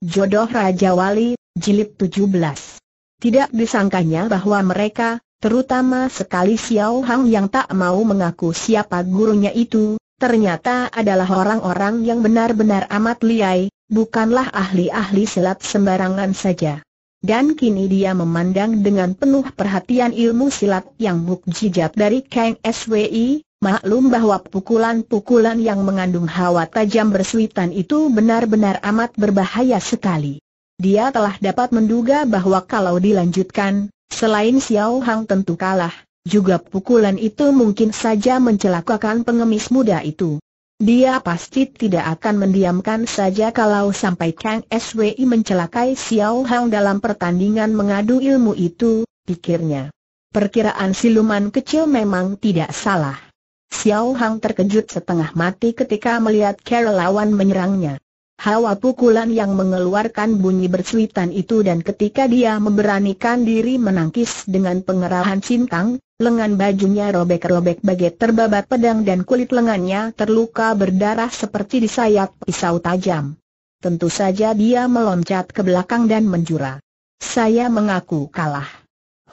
Jodoh Raja Wali, Jilid 17 Tidak disangkanya bahwa mereka, terutama sekali Xiao Hang yang tak mau mengaku siapa gurunya itu, ternyata adalah orang-orang yang benar-benar amat liai, bukanlah ahli-ahli silat sembarangan saja. Dan kini dia memandang dengan penuh perhatian ilmu silat yang mukjizat dari Kang SWI, Maklum bahwa pukulan-pukulan yang mengandung hawa tajam bersuitan itu benar-benar amat berbahaya sekali. Dia telah dapat menduga bahwa kalau dilanjutkan, selain Xiao Hang tentu kalah, juga pukulan itu mungkin saja mencelakakan pengemis muda itu. Dia pasti tidak akan mendiamkan saja kalau sampai Kang SWI mencelakai Xiao Hang dalam pertandingan mengadu ilmu itu, pikirnya. Perkiraan siluman kecil memang tidak salah. Xiao Hang terkejut setengah mati ketika melihat lawan menyerangnya. Hawa pukulan yang mengeluarkan bunyi bersuitan itu dan ketika dia memberanikan diri menangkis dengan pengerahan cintang, lengan bajunya robek-robek bagai terbabat pedang dan kulit lengannya terluka berdarah seperti disayat pisau tajam. Tentu saja dia meloncat ke belakang dan menjura. Saya mengaku kalah.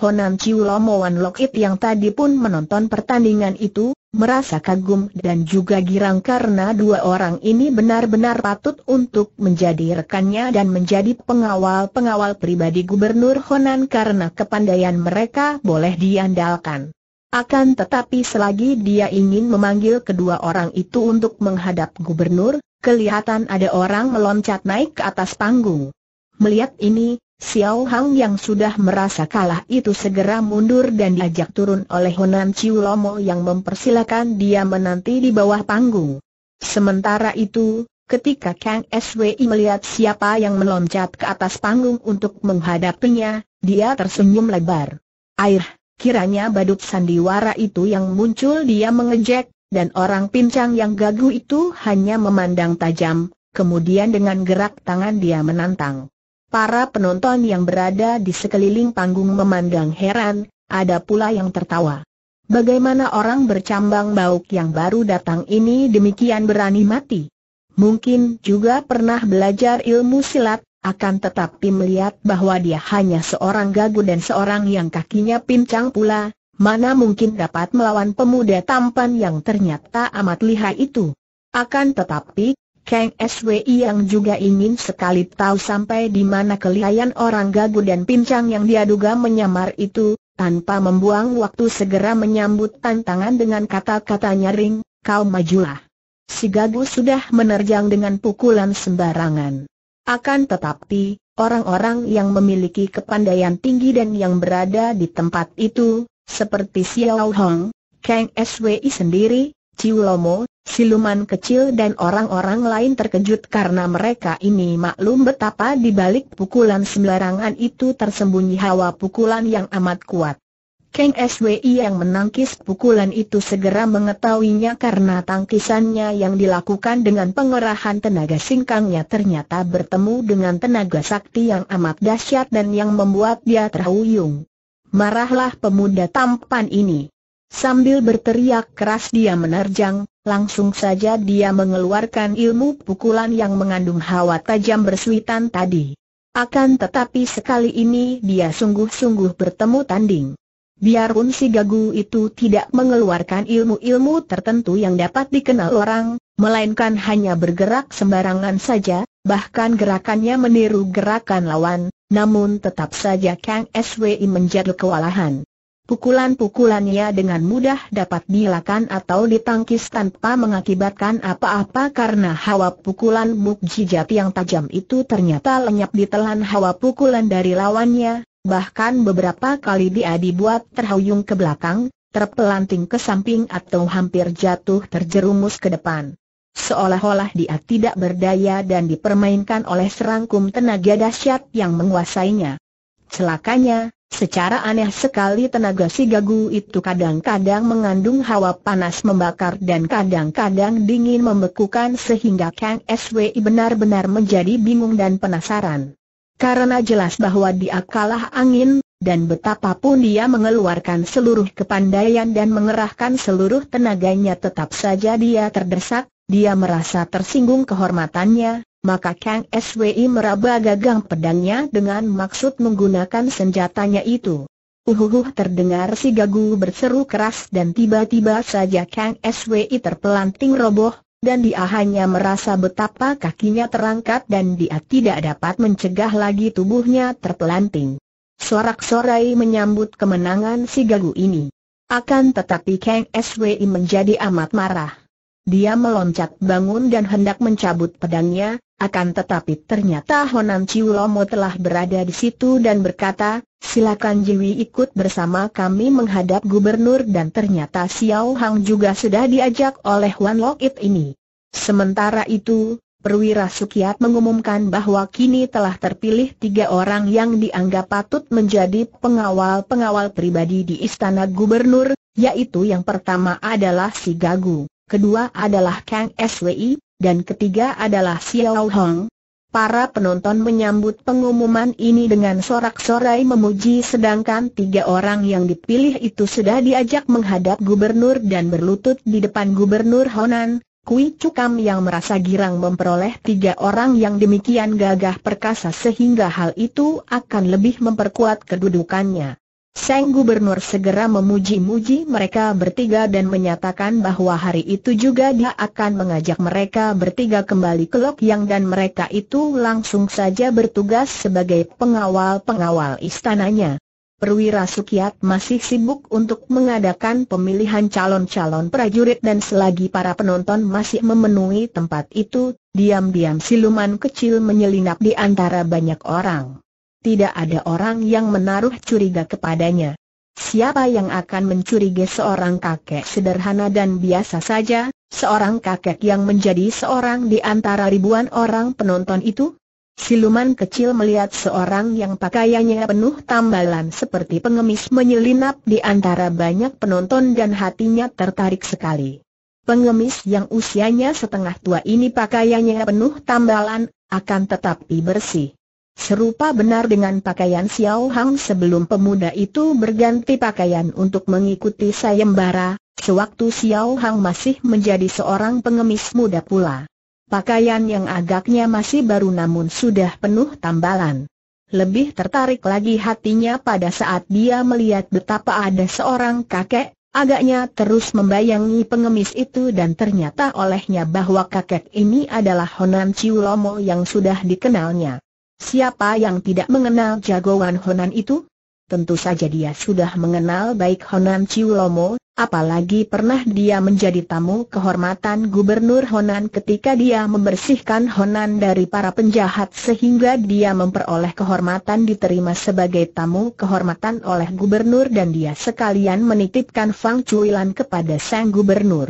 Honan Chiu Wan Lokit yang tadi pun menonton pertandingan itu, merasa kagum dan juga girang karena dua orang ini benar-benar patut untuk menjadi rekannya dan menjadi pengawal-pengawal pribadi Gubernur Honan karena kepandaian mereka boleh diandalkan. Akan tetapi selagi dia ingin memanggil kedua orang itu untuk menghadap Gubernur, kelihatan ada orang meloncat naik ke atas panggung. Melihat ini, Xiao Hang yang sudah merasa kalah itu segera mundur dan diajak turun oleh Honan Chiu Lomo yang mempersilakan dia menanti di bawah panggung. Sementara itu, ketika Kang SWI melihat siapa yang meloncat ke atas panggung untuk menghadapinya, dia tersenyum lebar. Air, kiranya badut sandiwara itu yang muncul dia mengejek, dan orang pincang yang gagu itu hanya memandang tajam, kemudian dengan gerak tangan dia menantang. Para penonton yang berada di sekeliling panggung memandang heran, ada pula yang tertawa. Bagaimana orang bercambang bauk yang baru datang ini demikian berani mati? Mungkin juga pernah belajar ilmu silat, akan tetapi melihat bahwa dia hanya seorang gagu dan seorang yang kakinya pincang pula, mana mungkin dapat melawan pemuda tampan yang ternyata amat lihai itu. Akan tetapi, Kang SWI yang juga ingin sekali tahu sampai di mana kelihayan orang gagu dan pincang yang dia duga menyamar itu, tanpa membuang waktu segera menyambut tantangan dengan kata-kata nyaring, kau majulah. Si gagu sudah menerjang dengan pukulan sembarangan. Akan tetapi, orang-orang yang memiliki kepandaian tinggi dan yang berada di tempat itu, seperti Xiao Hong, Kang SWI sendiri, Ciu Lomo, Siluman kecil dan orang-orang lain terkejut karena mereka ini maklum betapa di balik pukulan sembarangan itu tersembunyi hawa pukulan yang amat kuat. Kang SWI yang menangkis pukulan itu segera mengetahuinya karena tangkisannya yang dilakukan dengan pengerahan tenaga singkangnya ternyata bertemu dengan tenaga sakti yang amat dahsyat dan yang membuat dia terhuyung. Marahlah pemuda tampan ini. Sambil berteriak keras dia menerjang, langsung saja dia mengeluarkan ilmu pukulan yang mengandung hawa tajam bersuitan tadi. Akan tetapi sekali ini dia sungguh-sungguh bertemu tanding. Biarpun si gagu itu tidak mengeluarkan ilmu-ilmu tertentu yang dapat dikenal orang, melainkan hanya bergerak sembarangan saja, bahkan gerakannya meniru gerakan lawan, namun tetap saja Kang SWI menjadi kewalahan. Pukulan-pukulannya dengan mudah dapat dilakukan atau ditangkis tanpa mengakibatkan apa-apa karena hawa pukulan mukjizat yang tajam itu ternyata lenyap ditelan hawa pukulan dari lawannya, bahkan beberapa kali dia dibuat terhuyung ke belakang, terpelanting ke samping atau hampir jatuh terjerumus ke depan. Seolah-olah dia tidak berdaya dan dipermainkan oleh serangkum tenaga dahsyat yang menguasainya. Celakanya, Secara aneh sekali tenaga si gagu itu kadang-kadang mengandung hawa panas membakar dan kadang-kadang dingin membekukan sehingga Kang SWI benar-benar menjadi bingung dan penasaran. Karena jelas bahwa dia kalah angin, dan betapapun dia mengeluarkan seluruh kepandaian dan mengerahkan seluruh tenaganya tetap saja dia terdesak, dia merasa tersinggung kehormatannya, maka Kang SWI meraba gagang pedangnya dengan maksud menggunakan senjatanya itu. Uhuhuh terdengar si gagu berseru keras dan tiba-tiba saja Kang SWI terpelanting roboh, dan dia hanya merasa betapa kakinya terangkat dan dia tidak dapat mencegah lagi tubuhnya terpelanting. Sorak-sorai menyambut kemenangan si gagu ini. Akan tetapi Kang SWI menjadi amat marah. Dia meloncat bangun dan hendak mencabut pedangnya, akan tetapi ternyata Honan Chiulomo telah berada di situ dan berkata, silakan Jiwi ikut bersama kami menghadap gubernur dan ternyata Xiao Hang juga sudah diajak oleh Wan Lok ini. Sementara itu, Perwira Sukiat mengumumkan bahwa kini telah terpilih tiga orang yang dianggap patut menjadi pengawal-pengawal pribadi di Istana Gubernur, yaitu yang pertama adalah si Gagu kedua adalah Kang SWI, dan ketiga adalah Xiao Hong. Para penonton menyambut pengumuman ini dengan sorak-sorai memuji sedangkan tiga orang yang dipilih itu sudah diajak menghadap gubernur dan berlutut di depan gubernur Honan, Kui Cukam yang merasa girang memperoleh tiga orang yang demikian gagah perkasa sehingga hal itu akan lebih memperkuat kedudukannya. Sang Gubernur segera memuji-muji mereka bertiga dan menyatakan bahwa hari itu juga dia akan mengajak mereka bertiga kembali ke Lok Yang dan mereka itu langsung saja bertugas sebagai pengawal-pengawal istananya. Perwira Sukiat masih sibuk untuk mengadakan pemilihan calon-calon prajurit dan selagi para penonton masih memenuhi tempat itu, diam-diam siluman kecil menyelinap di antara banyak orang tidak ada orang yang menaruh curiga kepadanya. Siapa yang akan mencurigai seorang kakek sederhana dan biasa saja, seorang kakek yang menjadi seorang di antara ribuan orang penonton itu? Siluman kecil melihat seorang yang pakaiannya penuh tambalan seperti pengemis menyelinap di antara banyak penonton dan hatinya tertarik sekali. Pengemis yang usianya setengah tua ini pakaiannya penuh tambalan, akan tetapi bersih. Serupa benar dengan pakaian Xiao Hang sebelum pemuda itu berganti pakaian untuk mengikuti sayembara, sewaktu Xiao Hang masih menjadi seorang pengemis muda pula. Pakaian yang agaknya masih baru namun sudah penuh tambalan. Lebih tertarik lagi hatinya pada saat dia melihat betapa ada seorang kakek, agaknya terus membayangi pengemis itu dan ternyata olehnya bahwa kakek ini adalah Honan Chiu Lomo yang sudah dikenalnya. Siapa yang tidak mengenal jagoan Honan itu? Tentu saja dia sudah mengenal baik Honan Ciulomo, apalagi pernah dia menjadi tamu kehormatan Gubernur Honan ketika dia membersihkan Honan dari para penjahat sehingga dia memperoleh kehormatan diterima sebagai tamu kehormatan oleh Gubernur dan dia sekalian menitipkan Fang Cuilan kepada Sang Gubernur.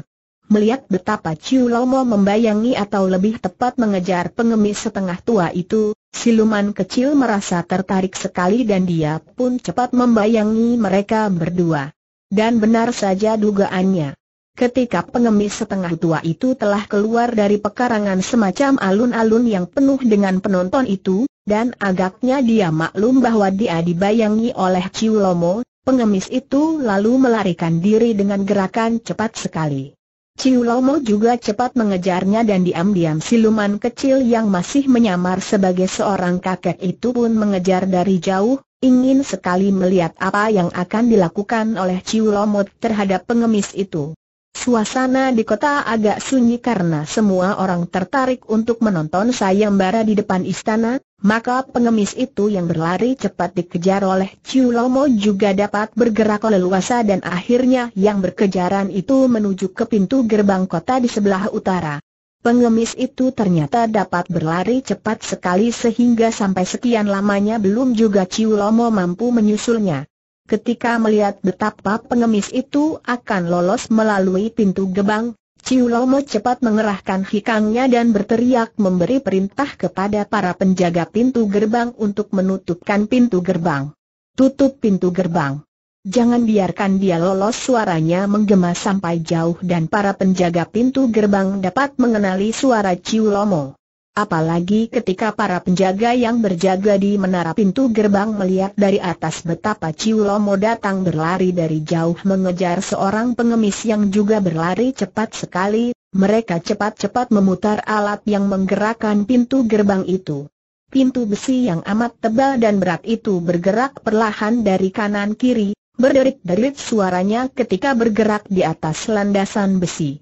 Melihat betapa Ciulomo membayangi atau lebih tepat mengejar pengemis setengah tua itu, Siluman kecil merasa tertarik sekali dan dia pun cepat membayangi mereka berdua. Dan benar saja dugaannya. Ketika pengemis setengah tua itu telah keluar dari pekarangan semacam alun-alun yang penuh dengan penonton itu, dan agaknya dia maklum bahwa dia dibayangi oleh Ciu Lomo, pengemis itu lalu melarikan diri dengan gerakan cepat sekali. Ciu Lomo juga cepat mengejarnya dan diam-diam siluman kecil yang masih menyamar sebagai seorang kakek itu pun mengejar dari jauh, ingin sekali melihat apa yang akan dilakukan oleh Ciu Lomo terhadap pengemis itu. Suasana di kota agak sunyi karena semua orang tertarik untuk menonton sayembara di depan istana, maka pengemis itu yang berlari cepat dikejar oleh Chiu Lomo juga dapat bergerak leluasa dan akhirnya yang berkejaran itu menuju ke pintu gerbang kota di sebelah utara. Pengemis itu ternyata dapat berlari cepat sekali sehingga sampai sekian lamanya belum juga Chiu Lomo mampu menyusulnya. Ketika melihat betapa pengemis itu akan lolos melalui pintu gebang, Ciu Lomo cepat mengerahkan hikangnya dan berteriak memberi perintah kepada para penjaga pintu gerbang untuk menutupkan pintu gerbang. Tutup pintu gerbang. Jangan biarkan dia lolos suaranya menggema sampai jauh dan para penjaga pintu gerbang dapat mengenali suara Ciu Lomo. Apalagi ketika para penjaga yang berjaga di menara pintu gerbang melihat dari atas betapa Ciulomo datang berlari dari jauh mengejar seorang pengemis yang juga berlari cepat sekali, mereka cepat-cepat memutar alat yang menggerakkan pintu gerbang itu. Pintu besi yang amat tebal dan berat itu bergerak perlahan dari kanan kiri, berderit-derit suaranya ketika bergerak di atas landasan besi.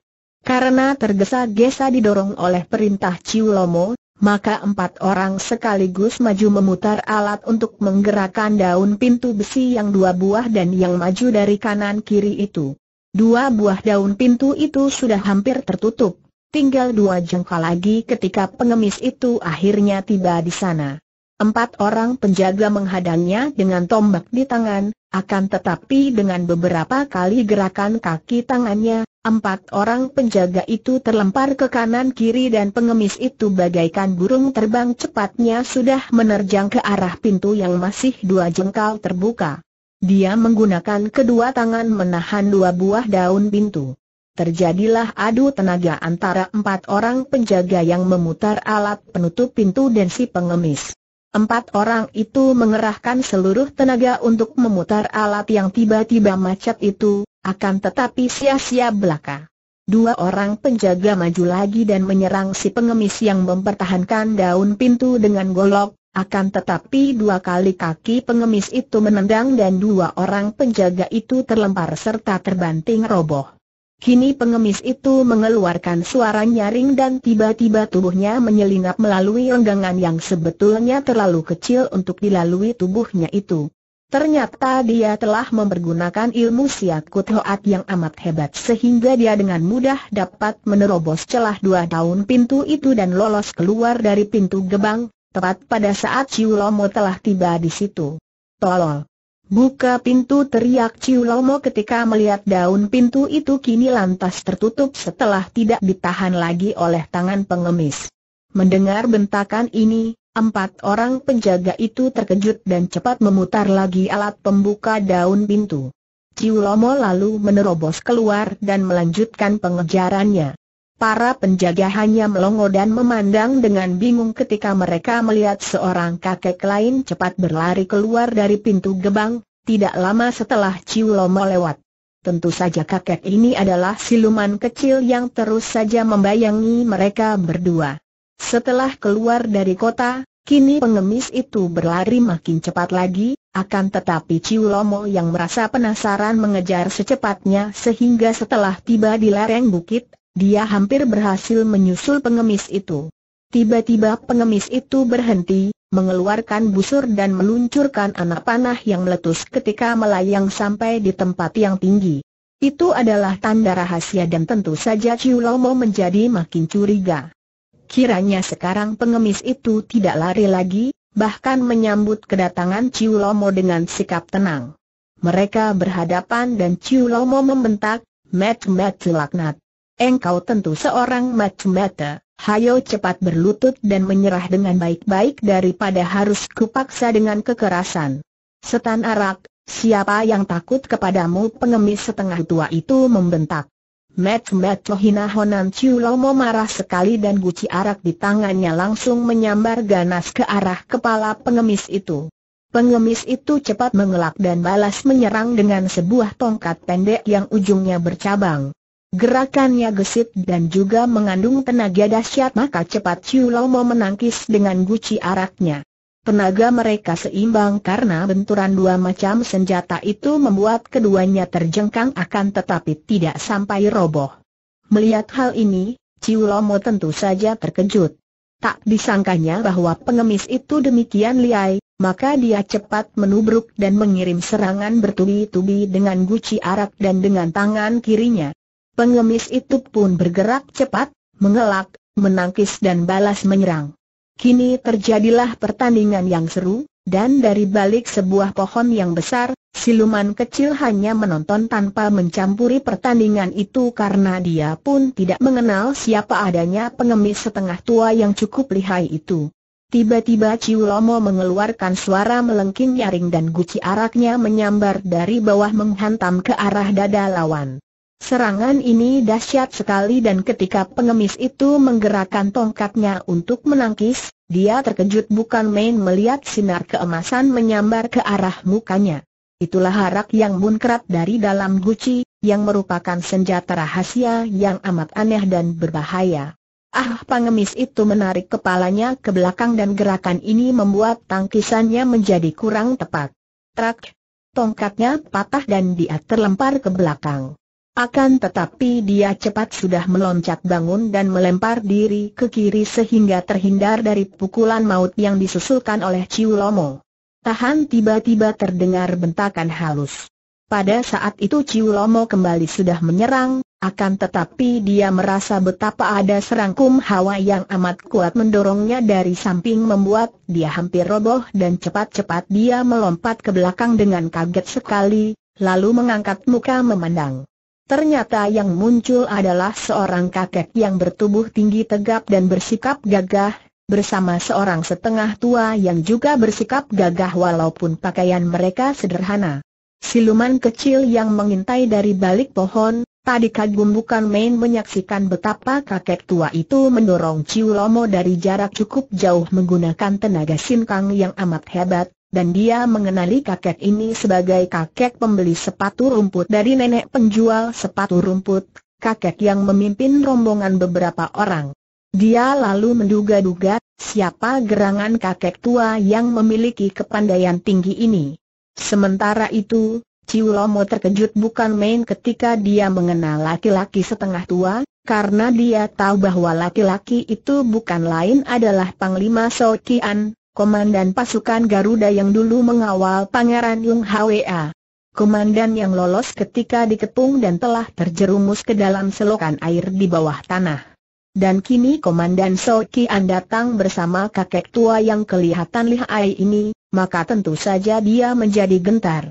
Karena tergesa-gesa didorong oleh perintah Ciu Lomo, maka empat orang sekaligus maju memutar alat untuk menggerakkan daun pintu besi yang dua buah dan yang maju dari kanan kiri itu. Dua buah daun pintu itu sudah hampir tertutup, tinggal dua jengkal lagi ketika pengemis itu akhirnya tiba di sana. Empat orang penjaga menghadangnya dengan tombak di tangan, akan tetapi dengan beberapa kali gerakan kaki tangannya, Empat orang penjaga itu terlempar ke kanan kiri dan pengemis itu bagaikan burung terbang cepatnya sudah menerjang ke arah pintu yang masih dua jengkal terbuka. Dia menggunakan kedua tangan menahan dua buah daun pintu. Terjadilah adu tenaga antara empat orang penjaga yang memutar alat penutup pintu dan si pengemis. Empat orang itu mengerahkan seluruh tenaga untuk memutar alat yang tiba-tiba macet itu, akan tetapi sia-sia belaka. Dua orang penjaga maju lagi dan menyerang si pengemis yang mempertahankan daun pintu dengan golok, akan tetapi dua kali kaki pengemis itu menendang dan dua orang penjaga itu terlempar serta terbanting roboh. Kini pengemis itu mengeluarkan suara nyaring dan tiba-tiba tubuhnya menyelinap melalui renggangan yang sebetulnya terlalu kecil untuk dilalui tubuhnya itu. Ternyata dia telah mempergunakan ilmu siakut hoat yang amat hebat sehingga dia dengan mudah dapat menerobos celah dua daun pintu itu dan lolos keluar dari pintu gebang, tepat pada saat Ciu Lomo telah tiba di situ. Tolol! Buka pintu teriak Ciu Lomo ketika melihat daun pintu itu kini lantas tertutup setelah tidak ditahan lagi oleh tangan pengemis. Mendengar bentakan ini, Empat orang penjaga itu terkejut dan cepat memutar lagi alat pembuka daun pintu. Ciulomo lalu menerobos keluar dan melanjutkan pengejarannya. Para penjaga hanya melongo dan memandang dengan bingung ketika mereka melihat seorang kakek lain cepat berlari keluar dari pintu gebang, tidak lama setelah Ciulomo lewat. Tentu saja kakek ini adalah siluman kecil yang terus saja membayangi mereka berdua. Setelah keluar dari kota, kini pengemis itu berlari makin cepat lagi, akan tetapi Ciu Lomo yang merasa penasaran mengejar secepatnya sehingga setelah tiba di lereng bukit, dia hampir berhasil menyusul pengemis itu. Tiba-tiba pengemis itu berhenti, mengeluarkan busur dan meluncurkan anak panah yang meletus ketika melayang sampai di tempat yang tinggi. Itu adalah tanda rahasia dan tentu saja Ciu Lomo menjadi makin curiga. Kiranya sekarang pengemis itu tidak lari lagi, bahkan menyambut kedatangan Ciu Lomo dengan sikap tenang. Mereka berhadapan dan Ciu Lomo membentak, Met-met laknat. Engkau tentu seorang met hayo cepat berlutut dan menyerah dengan baik-baik daripada harus kupaksa dengan kekerasan. Setan arak, siapa yang takut kepadamu pengemis setengah tua itu membentak. Met Met Lohina Honan Chiu Lomo marah sekali dan guci arak di tangannya langsung menyambar ganas ke arah kepala pengemis itu. Pengemis itu cepat mengelak dan balas menyerang dengan sebuah tongkat pendek yang ujungnya bercabang. Gerakannya gesit dan juga mengandung tenaga dahsyat maka cepat Chiu Lomo menangkis dengan guci araknya. Tenaga mereka seimbang karena benturan dua macam senjata itu membuat keduanya terjengkang akan tetapi tidak sampai roboh. Melihat hal ini, Ciulomo tentu saja terkejut. Tak disangkanya bahwa pengemis itu demikian liai, maka dia cepat menubruk dan mengirim serangan bertubi-tubi dengan guci arak dan dengan tangan kirinya. Pengemis itu pun bergerak cepat, mengelak, menangkis dan balas menyerang. Kini terjadilah pertandingan yang seru, dan dari balik sebuah pohon yang besar, siluman kecil hanya menonton tanpa mencampuri pertandingan itu karena dia pun tidak mengenal siapa adanya pengemis setengah tua yang cukup lihai itu. Tiba-tiba Ciulomo mengeluarkan suara melengking nyaring dan guci araknya menyambar dari bawah menghantam ke arah dada lawan. Serangan ini dahsyat sekali dan ketika pengemis itu menggerakkan tongkatnya untuk menangkis, dia terkejut bukan main melihat sinar keemasan menyambar ke arah mukanya. Itulah harak yang munkrat dari dalam guci, yang merupakan senjata rahasia yang amat aneh dan berbahaya. Ah pengemis itu menarik kepalanya ke belakang dan gerakan ini membuat tangkisannya menjadi kurang tepat. Trak, tongkatnya patah dan dia terlempar ke belakang. Akan tetapi dia cepat sudah meloncat bangun dan melempar diri ke kiri sehingga terhindar dari pukulan maut yang disusulkan oleh Ciu Lomo. Tahan tiba-tiba terdengar bentakan halus. Pada saat itu Ciu Lomo kembali sudah menyerang, akan tetapi dia merasa betapa ada serangkum hawa yang amat kuat mendorongnya dari samping membuat dia hampir roboh dan cepat-cepat dia melompat ke belakang dengan kaget sekali, lalu mengangkat muka memandang. Ternyata yang muncul adalah seorang kakek yang bertubuh tinggi tegap dan bersikap gagah, bersama seorang setengah tua yang juga bersikap gagah walaupun pakaian mereka sederhana. Siluman kecil yang mengintai dari balik pohon, tadi kagum bukan main menyaksikan betapa kakek tua itu mendorong Ciu Lomo dari jarak cukup jauh menggunakan tenaga sinkang yang amat hebat, dan dia mengenali kakek ini sebagai kakek pembeli sepatu rumput dari nenek penjual sepatu rumput, kakek yang memimpin rombongan beberapa orang. Dia lalu menduga-duga, siapa gerangan kakek tua yang memiliki kepandaian tinggi ini. Sementara itu, Ciulomo terkejut bukan main ketika dia mengenal laki-laki setengah tua, karena dia tahu bahwa laki-laki itu bukan lain adalah Panglima Sokian, komandan pasukan Garuda yang dulu mengawal Pangeran Yung Hwa. Komandan yang lolos ketika dikepung dan telah terjerumus ke dalam selokan air di bawah tanah. Dan kini Komandan So Sokian datang bersama kakek tua yang kelihatan lihai ini, maka tentu saja dia menjadi gentar.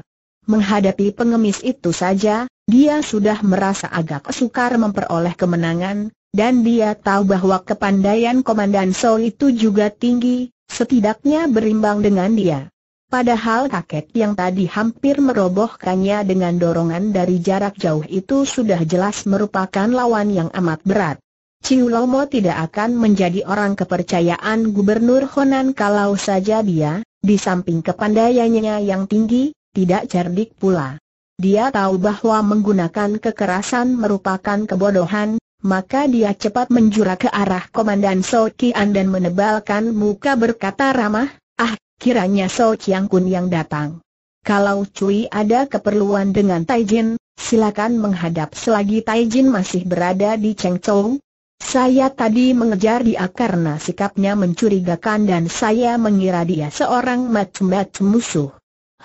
Menghadapi pengemis itu saja, dia sudah merasa agak sukar memperoleh kemenangan, dan dia tahu bahwa kepandaian Komandan So itu juga tinggi, setidaknya berimbang dengan dia. Padahal kakek yang tadi hampir merobohkannya dengan dorongan dari jarak jauh itu sudah jelas merupakan lawan yang amat berat. Ciu Lomo tidak akan menjadi orang kepercayaan Gubernur Honan kalau saja dia, di samping kepandaiannya yang tinggi, tidak cerdik pula. Dia tahu bahwa menggunakan kekerasan merupakan kebodohan, maka dia cepat menjura ke arah Komandan Kian dan menebalkan muka berkata ramah, ah, kiranya Sokian Kun yang datang. Kalau Cui ada keperluan dengan Taijin, silakan menghadap selagi Taijin masih berada di Chou. Saya tadi mengejar dia karena sikapnya mencurigakan dan saya mengira dia seorang macam-macam musuh.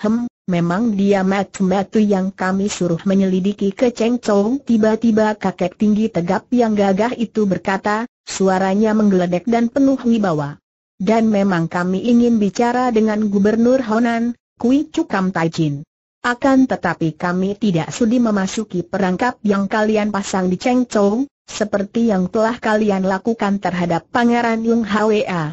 Hem, memang dia matu-matu yang kami suruh menyelidiki ke Cheng Chou. Tiba-tiba kakek tinggi tegap yang gagah itu berkata, suaranya menggeledek dan penuh wibawa. Dan memang kami ingin bicara dengan Gubernur Honan, Kui Chukam Taijin. Akan tetapi kami tidak sudi memasuki perangkap yang kalian pasang di Cheng Chou, seperti yang telah kalian lakukan terhadap Pangeran Yung Hwa.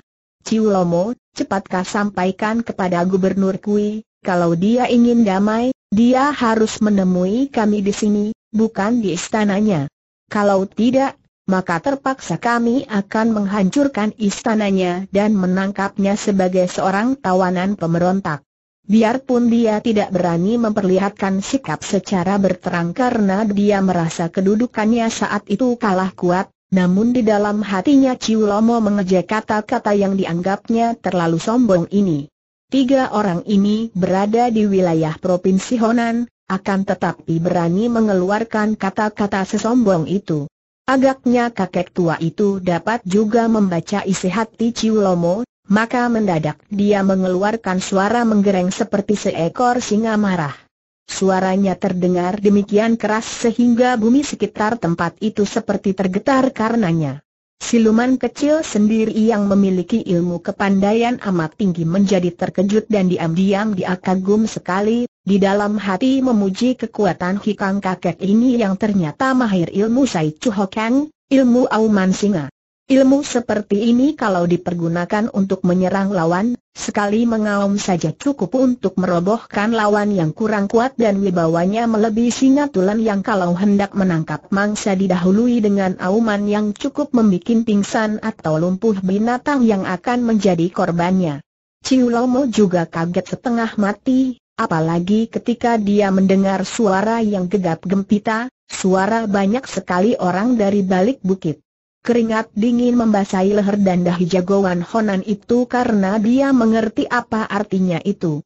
Lomo, cepatkah sampaikan kepada Gubernur Kui, kalau dia ingin damai, dia harus menemui kami di sini, bukan di istananya. Kalau tidak, maka terpaksa kami akan menghancurkan istananya dan menangkapnya sebagai seorang tawanan pemberontak. Biarpun dia tidak berani memperlihatkan sikap secara berterang karena dia merasa kedudukannya saat itu kalah kuat, namun di dalam hatinya Ciulomo mengejek kata-kata yang dianggapnya terlalu sombong ini. Tiga orang ini berada di wilayah Provinsi Honan, akan tetapi berani mengeluarkan kata-kata sesombong itu. Agaknya kakek tua itu dapat juga membaca isi hati Ciulomo, maka mendadak dia mengeluarkan suara menggereng seperti seekor singa marah. Suaranya terdengar demikian keras sehingga bumi sekitar tempat itu seperti tergetar karenanya. Siluman kecil sendiri yang memiliki ilmu kepandaian amat tinggi menjadi terkejut dan diam-diam dia kagum sekali, di dalam hati memuji kekuatan hikang kakek ini yang ternyata mahir ilmu Sai Chu Hokang, ilmu Auman Singa. Ilmu seperti ini kalau dipergunakan untuk menyerang lawan, sekali mengaum saja cukup untuk merobohkan lawan yang kurang kuat dan wibawanya melebihi singa tulen yang kalau hendak menangkap mangsa didahului dengan auman yang cukup membuat pingsan atau lumpuh binatang yang akan menjadi korbannya. Ciulomo juga kaget setengah mati, apalagi ketika dia mendengar suara yang gegap gempita, suara banyak sekali orang dari balik bukit. Keringat dingin membasahi leher dan dahi jagoan Honan itu karena dia mengerti apa artinya itu.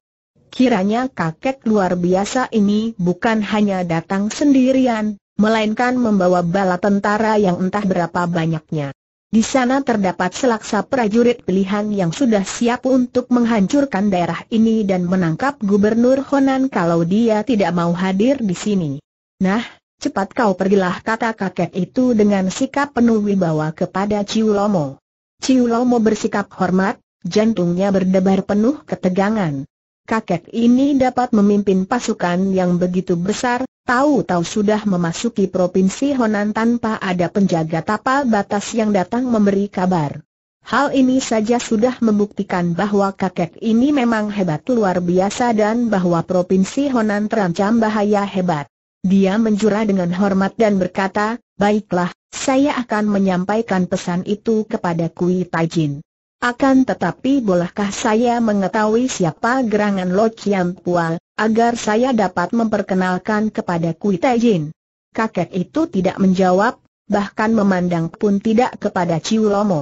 Kiranya kakek luar biasa ini bukan hanya datang sendirian, melainkan membawa bala tentara yang entah berapa banyaknya. Di sana terdapat selaksa prajurit pilihan yang sudah siap untuk menghancurkan daerah ini dan menangkap Gubernur Honan kalau dia tidak mau hadir di sini. Nah, Cepat kau pergilah kata kakek itu dengan sikap penuh wibawa kepada Ciu Lomo. Ciu Lomo bersikap hormat, jantungnya berdebar penuh ketegangan. Kakek ini dapat memimpin pasukan yang begitu besar, tahu-tahu sudah memasuki provinsi Honan tanpa ada penjaga tapal batas yang datang memberi kabar. Hal ini saja sudah membuktikan bahwa kakek ini memang hebat luar biasa dan bahwa provinsi Honan terancam bahaya hebat. Dia menjura dengan hormat dan berkata, baiklah, saya akan menyampaikan pesan itu kepada Kui Taijin. Akan tetapi bolehkah saya mengetahui siapa gerangan Lo Chiam Pua, agar saya dapat memperkenalkan kepada Kui Taijin? Kakek itu tidak menjawab, bahkan memandang pun tidak kepada Ciulomo. Lomo.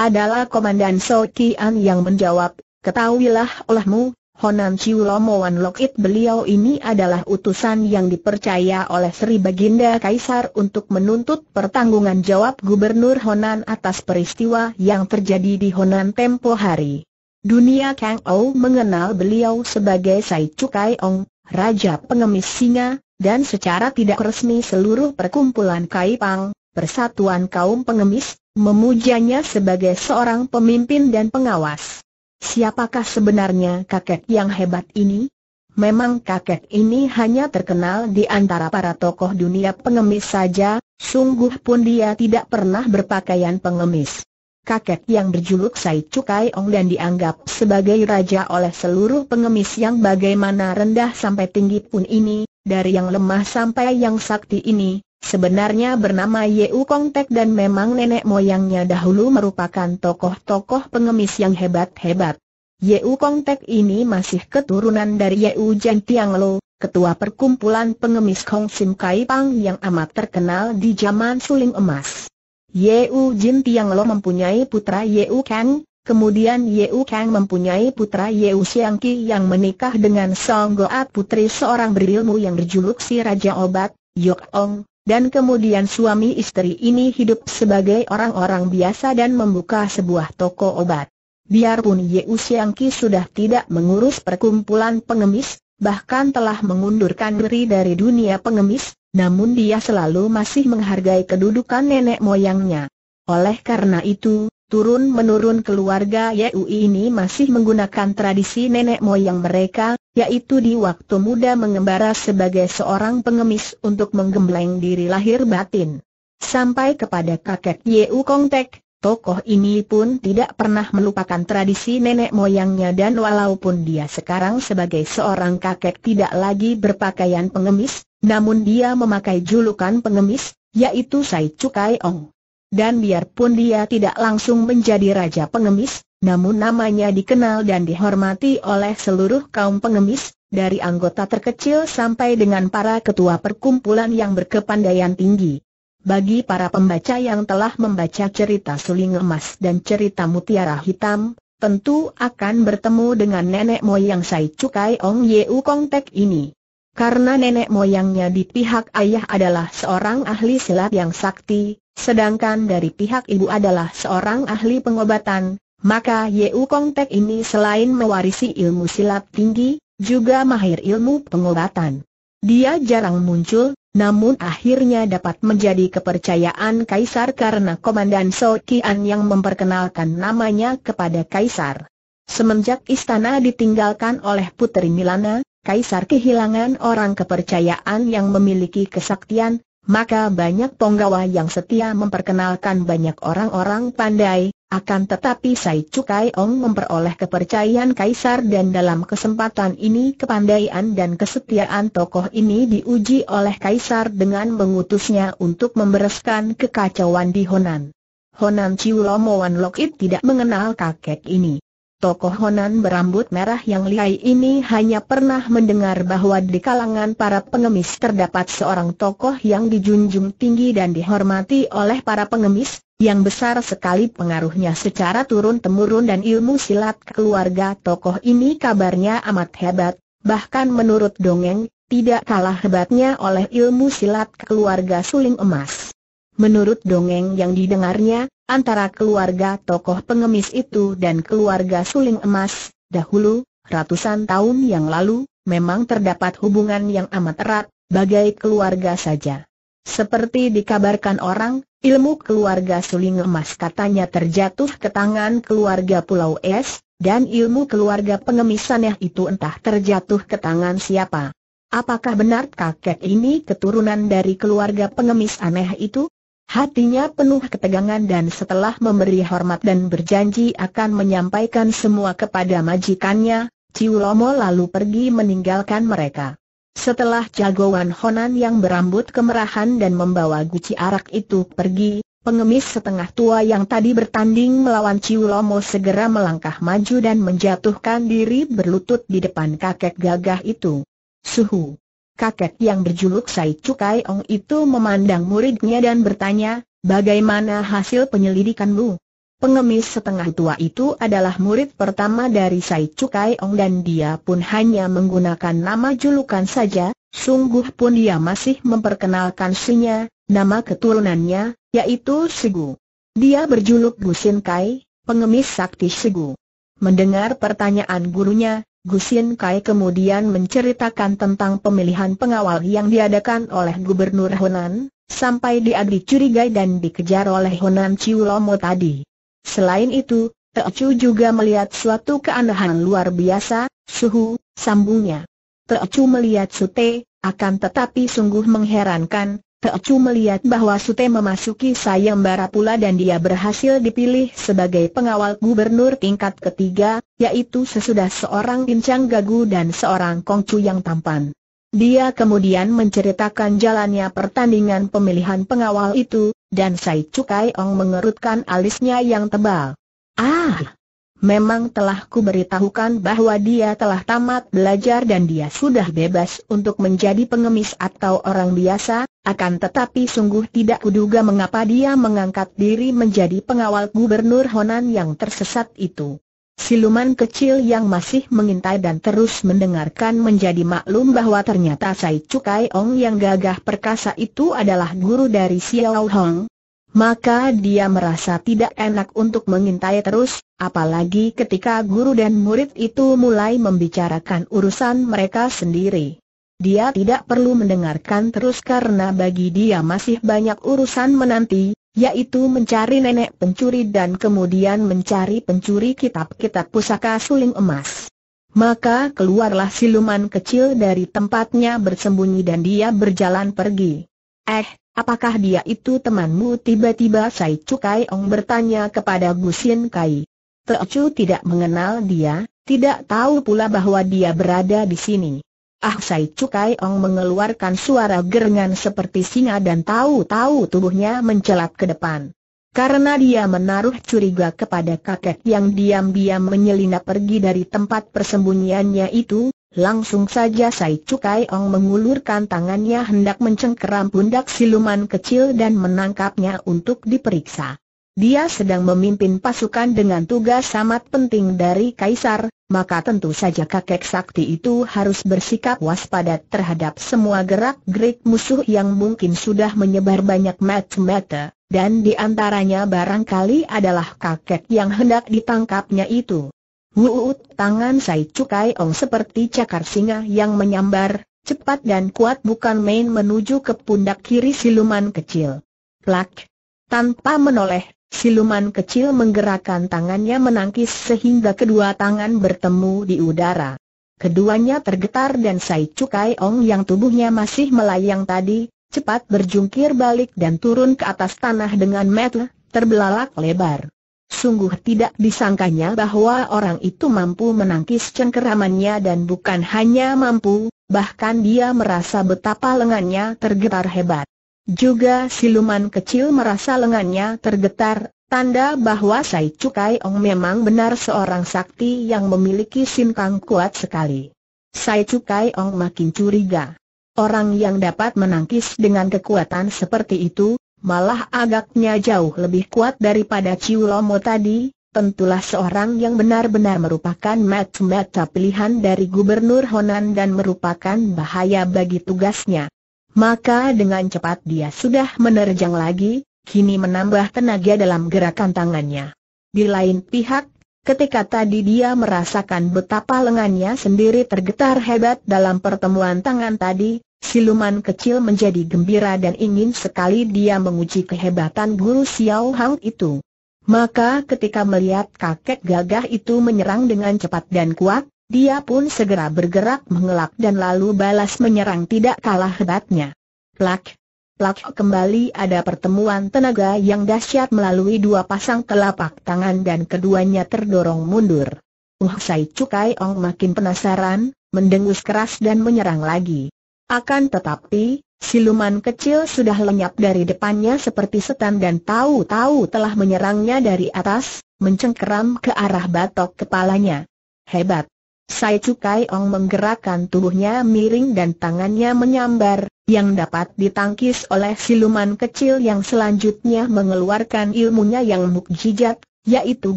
Adalah Komandan So Kian yang menjawab, ketahuilah olehmu, Honan Chiulomo Lokit beliau ini adalah utusan yang dipercaya oleh Sri Baginda Kaisar untuk menuntut pertanggungan jawab Gubernur Honan atas peristiwa yang terjadi di Honan tempo hari. Dunia Kang Ou mengenal beliau sebagai Sai Cukai Ong, Raja Pengemis Singa, dan secara tidak resmi seluruh perkumpulan Kai Pang, Persatuan Kaum Pengemis, memujanya sebagai seorang pemimpin dan pengawas. Siapakah sebenarnya kakek yang hebat ini? Memang kakek ini hanya terkenal di antara para tokoh dunia pengemis saja, sungguh pun dia tidak pernah berpakaian pengemis. Kakek yang berjuluk Sai Cukai Ong dan dianggap sebagai raja oleh seluruh pengemis yang bagaimana rendah sampai tinggi pun ini, dari yang lemah sampai yang sakti ini, Sebenarnya bernama Yeu Tek dan memang nenek moyangnya dahulu merupakan tokoh-tokoh pengemis yang hebat-hebat. Yeu Tek ini masih keturunan dari Yeu Jen Tiang Lo, ketua perkumpulan pengemis Kong Sim Kai Pang yang amat terkenal di zaman suling emas. Yeu Jin Tiang Lo mempunyai putra Yeu Kang, kemudian Yeu Kang mempunyai putra Yeu Siang Ki yang menikah dengan Song Goat putri seorang berilmu yang berjuluk si Raja Obat, Yok Ong, dan kemudian suami istri ini hidup sebagai orang-orang biasa dan membuka sebuah toko obat. Biarpun Ye Usiangki sudah tidak mengurus perkumpulan pengemis, bahkan telah mengundurkan diri dari dunia pengemis, namun dia selalu masih menghargai kedudukan nenek moyangnya. Oleh karena itu, turun-menurun keluarga Yui ini masih menggunakan tradisi nenek moyang mereka, yaitu di waktu muda mengembara sebagai seorang pengemis untuk menggembleng diri lahir batin. Sampai kepada kakek Yeu Kongtek, tokoh ini pun tidak pernah melupakan tradisi nenek moyangnya dan walaupun dia sekarang sebagai seorang kakek tidak lagi berpakaian pengemis, namun dia memakai julukan pengemis, yaitu Sai Cukai Ong. Dan biarpun dia tidak langsung menjadi raja pengemis, namun namanya dikenal dan dihormati oleh seluruh kaum pengemis, dari anggota terkecil sampai dengan para ketua perkumpulan yang berkepandaian tinggi. Bagi para pembaca yang telah membaca cerita Suling Emas dan cerita Mutiara Hitam, tentu akan bertemu dengan nenek moyang Sai Cukai Ong Yeu Kong Tek ini. Karena nenek moyangnya di pihak ayah adalah seorang ahli silat yang sakti, Sedangkan dari pihak ibu adalah seorang ahli pengobatan, maka Yeu Kong Tek ini selain mewarisi ilmu silat tinggi, juga mahir ilmu pengobatan. Dia jarang muncul, namun akhirnya dapat menjadi kepercayaan Kaisar karena Komandan So Qian yang memperkenalkan namanya kepada Kaisar. Semenjak istana ditinggalkan oleh Putri Milana, Kaisar kehilangan orang kepercayaan yang memiliki kesaktian, maka banyak penggawa yang setia memperkenalkan banyak orang-orang pandai, akan tetapi Sai Cukai Ong memperoleh kepercayaan kaisar dan dalam kesempatan ini kepandaian dan kesetiaan tokoh ini diuji oleh kaisar dengan mengutusnya untuk membereskan kekacauan di Honan. Honan Chiu Lomoan Lokit tidak mengenal kakek ini. Tokoh Honan berambut merah yang lihai ini hanya pernah mendengar bahwa di kalangan para pengemis terdapat seorang tokoh yang dijunjung tinggi dan dihormati oleh para pengemis, yang besar sekali pengaruhnya secara turun-temurun dan ilmu silat keluarga tokoh ini kabarnya amat hebat, bahkan menurut dongeng, tidak kalah hebatnya oleh ilmu silat keluarga suling emas. Menurut dongeng yang didengarnya, antara keluarga tokoh pengemis itu dan keluarga suling emas, dahulu, ratusan tahun yang lalu, memang terdapat hubungan yang amat erat, bagai keluarga saja. Seperti dikabarkan orang, ilmu keluarga suling emas katanya terjatuh ke tangan keluarga Pulau Es, dan ilmu keluarga pengemisannya itu entah terjatuh ke tangan siapa. Apakah benar kakek ini keturunan dari keluarga pengemis aneh itu? Hatinya penuh ketegangan dan setelah memberi hormat dan berjanji akan menyampaikan semua kepada majikannya, Ciulomo lalu pergi meninggalkan mereka. Setelah jagoan Honan yang berambut kemerahan dan membawa guci arak itu pergi, pengemis setengah tua yang tadi bertanding melawan Ciulomo segera melangkah maju dan menjatuhkan diri berlutut di depan kakek gagah itu. Suhu! kakek yang berjuluk Sai Cukai Ong itu memandang muridnya dan bertanya, bagaimana hasil penyelidikanmu? Pengemis setengah tua itu adalah murid pertama dari Sai Cukai Ong dan dia pun hanya menggunakan nama julukan saja, sungguh pun dia masih memperkenalkan sinya, nama keturunannya, yaitu Segu. Dia berjuluk Gusin Kai, pengemis sakti Segu. Mendengar pertanyaan gurunya, Gusin Kai kemudian menceritakan tentang pemilihan pengawal yang diadakan oleh Gubernur Honan, sampai dia dicurigai dan dikejar oleh Honan Ciulomo tadi. Selain itu, Teochu juga melihat suatu keanehan luar biasa, suhu, sambungnya. Teochu melihat Sute, akan tetapi sungguh mengherankan, Teocu melihat bahwa Sute memasuki sayembara pula dan dia berhasil dipilih sebagai pengawal gubernur tingkat ketiga, yaitu sesudah seorang Kincang Gagu dan seorang Kongcu yang tampan. Dia kemudian menceritakan jalannya pertandingan pemilihan pengawal itu, dan Sai Cukai Ong mengerutkan alisnya yang tebal. Ah! Memang telah kuberitahukan bahwa dia telah tamat belajar dan dia sudah bebas untuk menjadi pengemis atau orang biasa, akan tetapi sungguh tidak kuduga mengapa dia mengangkat diri menjadi pengawal gubernur Honan yang tersesat itu. Siluman kecil yang masih mengintai dan terus mendengarkan menjadi maklum bahwa ternyata Sai Cukai Ong yang gagah perkasa itu adalah guru dari Xiao Hong. Maka dia merasa tidak enak untuk mengintai terus, apalagi ketika guru dan murid itu mulai membicarakan urusan mereka sendiri. Dia tidak perlu mendengarkan terus karena bagi dia masih banyak urusan menanti, yaitu mencari nenek pencuri dan kemudian mencari pencuri kitab-kitab pusaka suling emas. Maka keluarlah siluman kecil dari tempatnya bersembunyi dan dia berjalan pergi. Eh, apakah dia itu temanmu? Tiba-tiba Sai Cukai Ong bertanya kepada Gusin Kai. Teocu tidak mengenal dia, tidak tahu pula bahwa dia berada di sini. Ah Sai Cukai Ong mengeluarkan suara gerengan seperti singa dan tahu-tahu tubuhnya mencelat ke depan. Karena dia menaruh curiga kepada kakek yang diam-diam menyelinap pergi dari tempat persembunyiannya itu, langsung saja Sai Cukai Ong mengulurkan tangannya hendak mencengkeram pundak siluman kecil dan menangkapnya untuk diperiksa dia sedang memimpin pasukan dengan tugas amat penting dari Kaisar, maka tentu saja kakek sakti itu harus bersikap waspada terhadap semua gerak-gerik musuh yang mungkin sudah menyebar banyak mata-mata, dan di antaranya barangkali adalah kakek yang hendak ditangkapnya itu. Wuut tangan Sai Cukai Ong seperti cakar singa yang menyambar, cepat dan kuat bukan main menuju ke pundak kiri siluman kecil. Plak! Tanpa menoleh Siluman kecil menggerakkan tangannya menangkis sehingga kedua tangan bertemu di udara. Keduanya tergetar dan Sai Cukai Ong yang tubuhnya masih melayang tadi, cepat berjungkir balik dan turun ke atas tanah dengan metel, terbelalak lebar. Sungguh tidak disangkanya bahwa orang itu mampu menangkis cengkeramannya dan bukan hanya mampu, bahkan dia merasa betapa lengannya tergetar hebat. Juga siluman kecil merasa lengannya tergetar, tanda bahwa Sai Cukai Ong memang benar seorang sakti yang memiliki sinkang kuat sekali. Sai Cukai Ong makin curiga. Orang yang dapat menangkis dengan kekuatan seperti itu, malah agaknya jauh lebih kuat daripada Ciu Lomo tadi, tentulah seorang yang benar-benar merupakan mata-mata pilihan dari Gubernur Honan dan merupakan bahaya bagi tugasnya. Maka dengan cepat dia sudah menerjang lagi, kini menambah tenaga dalam gerakan tangannya. Di lain pihak, ketika tadi dia merasakan betapa lengannya sendiri tergetar hebat dalam pertemuan tangan tadi, siluman kecil menjadi gembira dan ingin sekali dia menguji kehebatan guru Xiao Hang itu. Maka ketika melihat kakek gagah itu menyerang dengan cepat dan kuat, dia pun segera bergerak mengelak dan lalu balas menyerang tidak kalah hebatnya. Plak! Plak kembali ada pertemuan tenaga yang dahsyat melalui dua pasang telapak tangan dan keduanya terdorong mundur. Uh Sai Cukai Ong makin penasaran, mendengus keras dan menyerang lagi. Akan tetapi, siluman kecil sudah lenyap dari depannya seperti setan dan tahu-tahu telah menyerangnya dari atas, mencengkeram ke arah batok kepalanya. Hebat! Sai Cukai Ong menggerakkan tubuhnya miring dan tangannya menyambar, yang dapat ditangkis oleh siluman kecil yang selanjutnya mengeluarkan ilmunya yang mukjizat, yaitu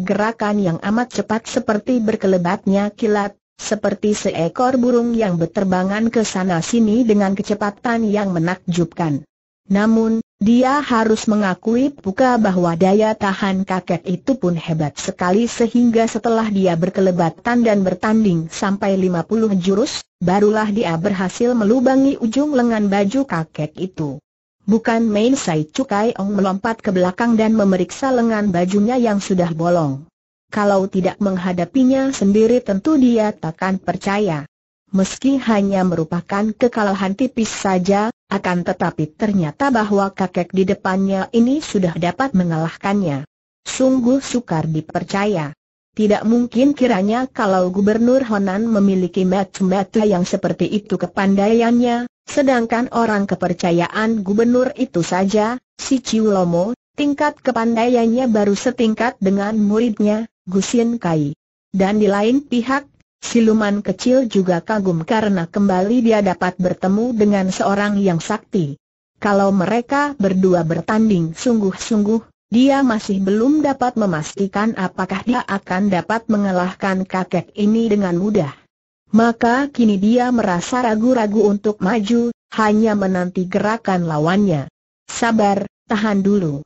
gerakan yang amat cepat seperti berkelebatnya kilat, seperti seekor burung yang berterbangan ke sana sini dengan kecepatan yang menakjubkan. Namun, dia harus mengakui buka bahwa daya tahan kakek itu pun hebat sekali sehingga setelah dia berkelebatan dan bertanding sampai 50 jurus, barulah dia berhasil melubangi ujung lengan baju kakek itu. Bukan main Sai Cukai Ong melompat ke belakang dan memeriksa lengan bajunya yang sudah bolong. Kalau tidak menghadapinya sendiri tentu dia takkan percaya meski hanya merupakan kekalahan tipis saja, akan tetapi ternyata bahwa kakek di depannya ini sudah dapat mengalahkannya. Sungguh sukar dipercaya. Tidak mungkin kiranya kalau Gubernur Honan memiliki mata-mata yang seperti itu kepandaiannya, sedangkan orang kepercayaan Gubernur itu saja, si Ciu Lomo, tingkat kepandaiannya baru setingkat dengan muridnya, Gusin Kai. Dan di lain pihak, Siluman kecil juga kagum karena kembali dia dapat bertemu dengan seorang yang sakti. Kalau mereka berdua bertanding sungguh-sungguh, dia masih belum dapat memastikan apakah dia akan dapat mengalahkan kakek ini dengan mudah. Maka kini dia merasa ragu-ragu untuk maju, hanya menanti gerakan lawannya. Sabar, tahan dulu.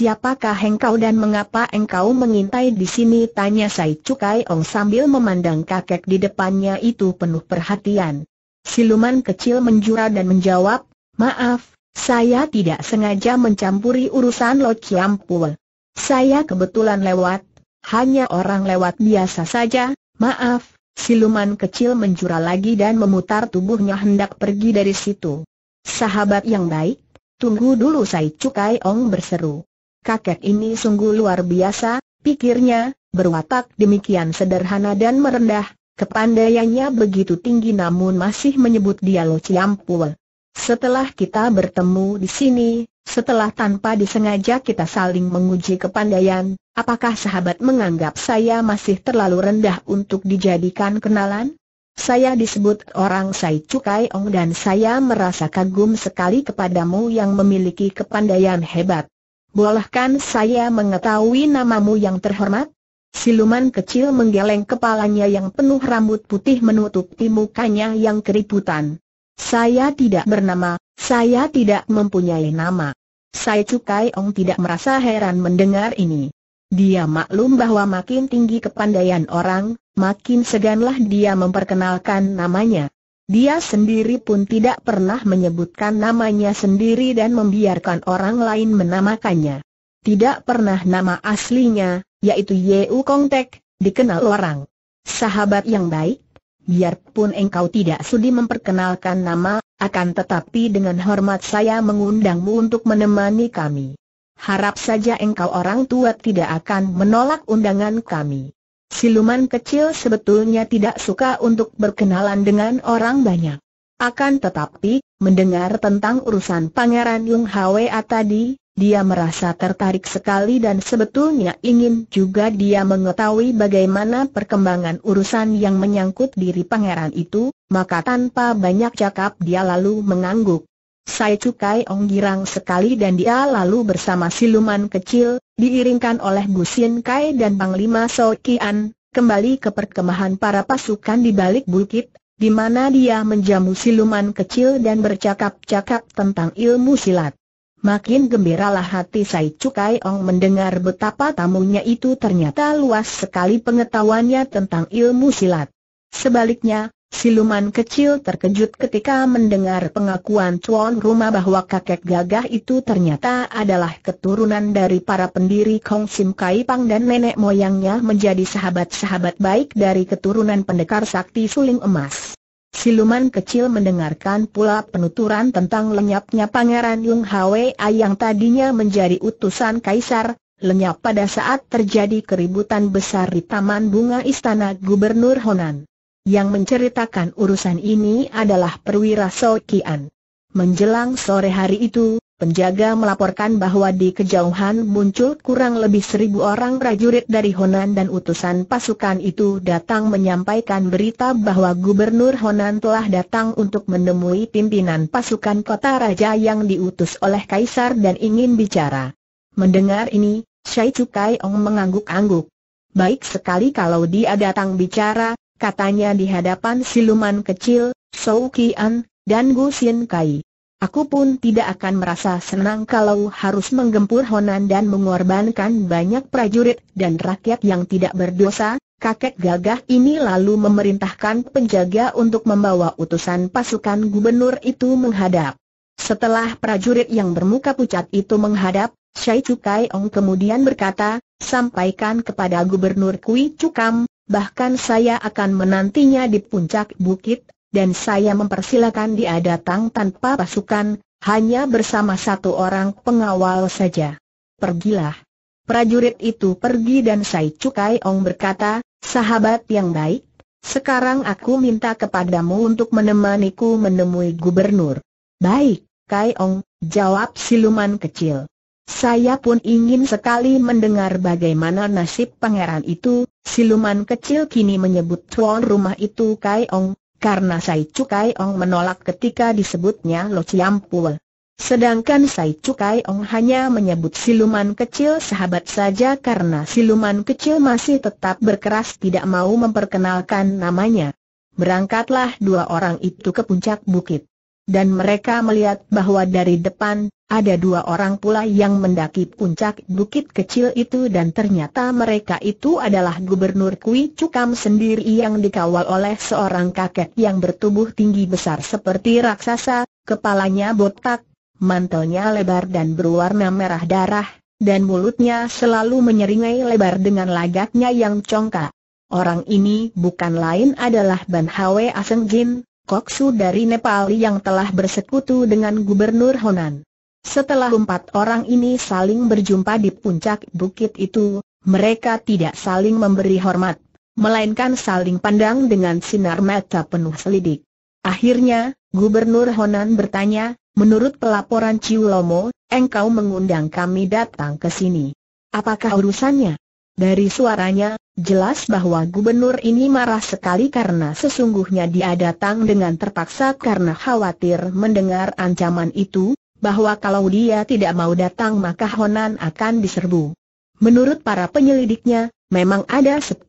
Siapakah engkau dan mengapa engkau mengintai di sini? Tanya Sai Cukai Ong sambil memandang kakek di depannya itu penuh perhatian. Siluman kecil menjura dan menjawab, maaf, saya tidak sengaja mencampuri urusan Lo Chiampul. Saya kebetulan lewat, hanya orang lewat biasa saja, maaf, Siluman kecil menjura lagi dan memutar tubuhnya hendak pergi dari situ. Sahabat yang baik, tunggu dulu Sai Cukai Ong berseru kakek ini sungguh luar biasa, pikirnya, berwatak demikian sederhana dan merendah, kepandaiannya begitu tinggi namun masih menyebut dia Lo Ciampul. Setelah kita bertemu di sini, setelah tanpa disengaja kita saling menguji kepandaian, apakah sahabat menganggap saya masih terlalu rendah untuk dijadikan kenalan? Saya disebut orang Sai Cukai Ong dan saya merasa kagum sekali kepadamu yang memiliki kepandaian hebat. Bolehkan saya mengetahui namamu yang terhormat? Siluman kecil menggeleng kepalanya yang penuh rambut putih menutupi mukanya yang keriputan. Saya tidak bernama, saya tidak mempunyai nama. Sai Cukai Ong tidak merasa heran mendengar ini. Dia maklum bahwa makin tinggi kepandaian orang, makin seganlah dia memperkenalkan namanya. Dia sendiri pun tidak pernah menyebutkan namanya sendiri dan membiarkan orang lain menamakannya. Tidak pernah nama aslinya, yaitu Yeu Kong Tek, dikenal orang. Sahabat yang baik, biarpun engkau tidak sudi memperkenalkan nama, akan tetapi dengan hormat saya mengundangmu untuk menemani kami. Harap saja engkau orang tua tidak akan menolak undangan kami. Siluman kecil sebetulnya tidak suka untuk berkenalan dengan orang banyak. Akan tetapi, mendengar tentang urusan Pangeran Yung Hwa tadi, dia merasa tertarik sekali dan sebetulnya ingin juga dia mengetahui bagaimana perkembangan urusan yang menyangkut diri pangeran itu, maka tanpa banyak cakap dia lalu mengangguk. Sai Cukai Ong girang sekali dan dia lalu bersama siluman kecil, diiringkan oleh Gusin Kai dan Panglima Kian kembali ke perkemahan para pasukan di balik bukit, di mana dia menjamu siluman kecil dan bercakap-cakap tentang ilmu silat. Makin gembiralah hati Sai Cukai Ong mendengar betapa tamunya itu ternyata luas sekali pengetahuannya tentang ilmu silat. Sebaliknya, Siluman kecil terkejut ketika mendengar pengakuan tuan rumah bahwa kakek gagah itu ternyata adalah keturunan dari para pendiri Kong Sim Kai Pang dan nenek moyangnya menjadi sahabat-sahabat baik dari keturunan pendekar sakti suling emas. Siluman kecil mendengarkan pula penuturan tentang lenyapnya Pangeran Yung Hwa yang tadinya menjadi utusan kaisar, lenyap pada saat terjadi keributan besar di Taman Bunga Istana Gubernur Honan. Yang menceritakan urusan ini adalah perwira Sokian. Menjelang sore hari itu, penjaga melaporkan bahwa di kejauhan muncul kurang lebih seribu orang prajurit dari Honan dan utusan pasukan itu datang menyampaikan berita bahwa Gubernur Honan telah datang untuk menemui pimpinan pasukan kota raja yang diutus oleh kaisar dan ingin bicara. Mendengar ini, Syai Cukai Ong mengangguk-angguk. Baik sekali kalau dia datang bicara, katanya di hadapan siluman kecil, Sou Kian, dan Gu Xin Kai. Aku pun tidak akan merasa senang kalau harus menggempur Honan dan mengorbankan banyak prajurit dan rakyat yang tidak berdosa, kakek gagah ini lalu memerintahkan penjaga untuk membawa utusan pasukan gubernur itu menghadap. Setelah prajurit yang bermuka pucat itu menghadap, Syai Cukai Ong kemudian berkata, sampaikan kepada Gubernur Kui Cukam, bahkan saya akan menantinya di puncak bukit, dan saya mempersilakan dia datang tanpa pasukan, hanya bersama satu orang pengawal saja. Pergilah. Prajurit itu pergi dan Sai Cukai Ong berkata, sahabat yang baik, sekarang aku minta kepadamu untuk menemaniku menemui gubernur. Baik, Kai Ong, jawab siluman kecil. Saya pun ingin sekali mendengar bagaimana nasib pangeran itu, siluman kecil kini menyebut tuan rumah itu Kai Ong, karena Sai Chu Ong menolak ketika disebutnya Lo Chiam Pul. Sedangkan Sai Chu Ong hanya menyebut siluman kecil sahabat saja karena siluman kecil masih tetap berkeras tidak mau memperkenalkan namanya. Berangkatlah dua orang itu ke puncak bukit dan mereka melihat bahwa dari depan, ada dua orang pula yang mendaki puncak bukit kecil itu dan ternyata mereka itu adalah Gubernur Kui Cukam sendiri yang dikawal oleh seorang kakek yang bertubuh tinggi besar seperti raksasa, kepalanya botak, mantelnya lebar dan berwarna merah darah, dan mulutnya selalu menyeringai lebar dengan lagaknya yang congkak. Orang ini bukan lain adalah Ban Hwe Aseng Jin, Koksu dari Nepal yang telah bersekutu dengan Gubernur Honan. Setelah empat orang ini saling berjumpa di puncak bukit itu, mereka tidak saling memberi hormat, melainkan saling pandang dengan sinar mata penuh selidik. Akhirnya, Gubernur Honan bertanya, menurut pelaporan Ciulomo, engkau mengundang kami datang ke sini. Apakah urusannya? Dari suaranya, jelas bahwa gubernur ini marah sekali karena sesungguhnya dia datang dengan terpaksa karena khawatir mendengar ancaman itu, bahwa kalau dia tidak mau datang maka Honan akan diserbu. Menurut para penyelidiknya, memang ada 10.000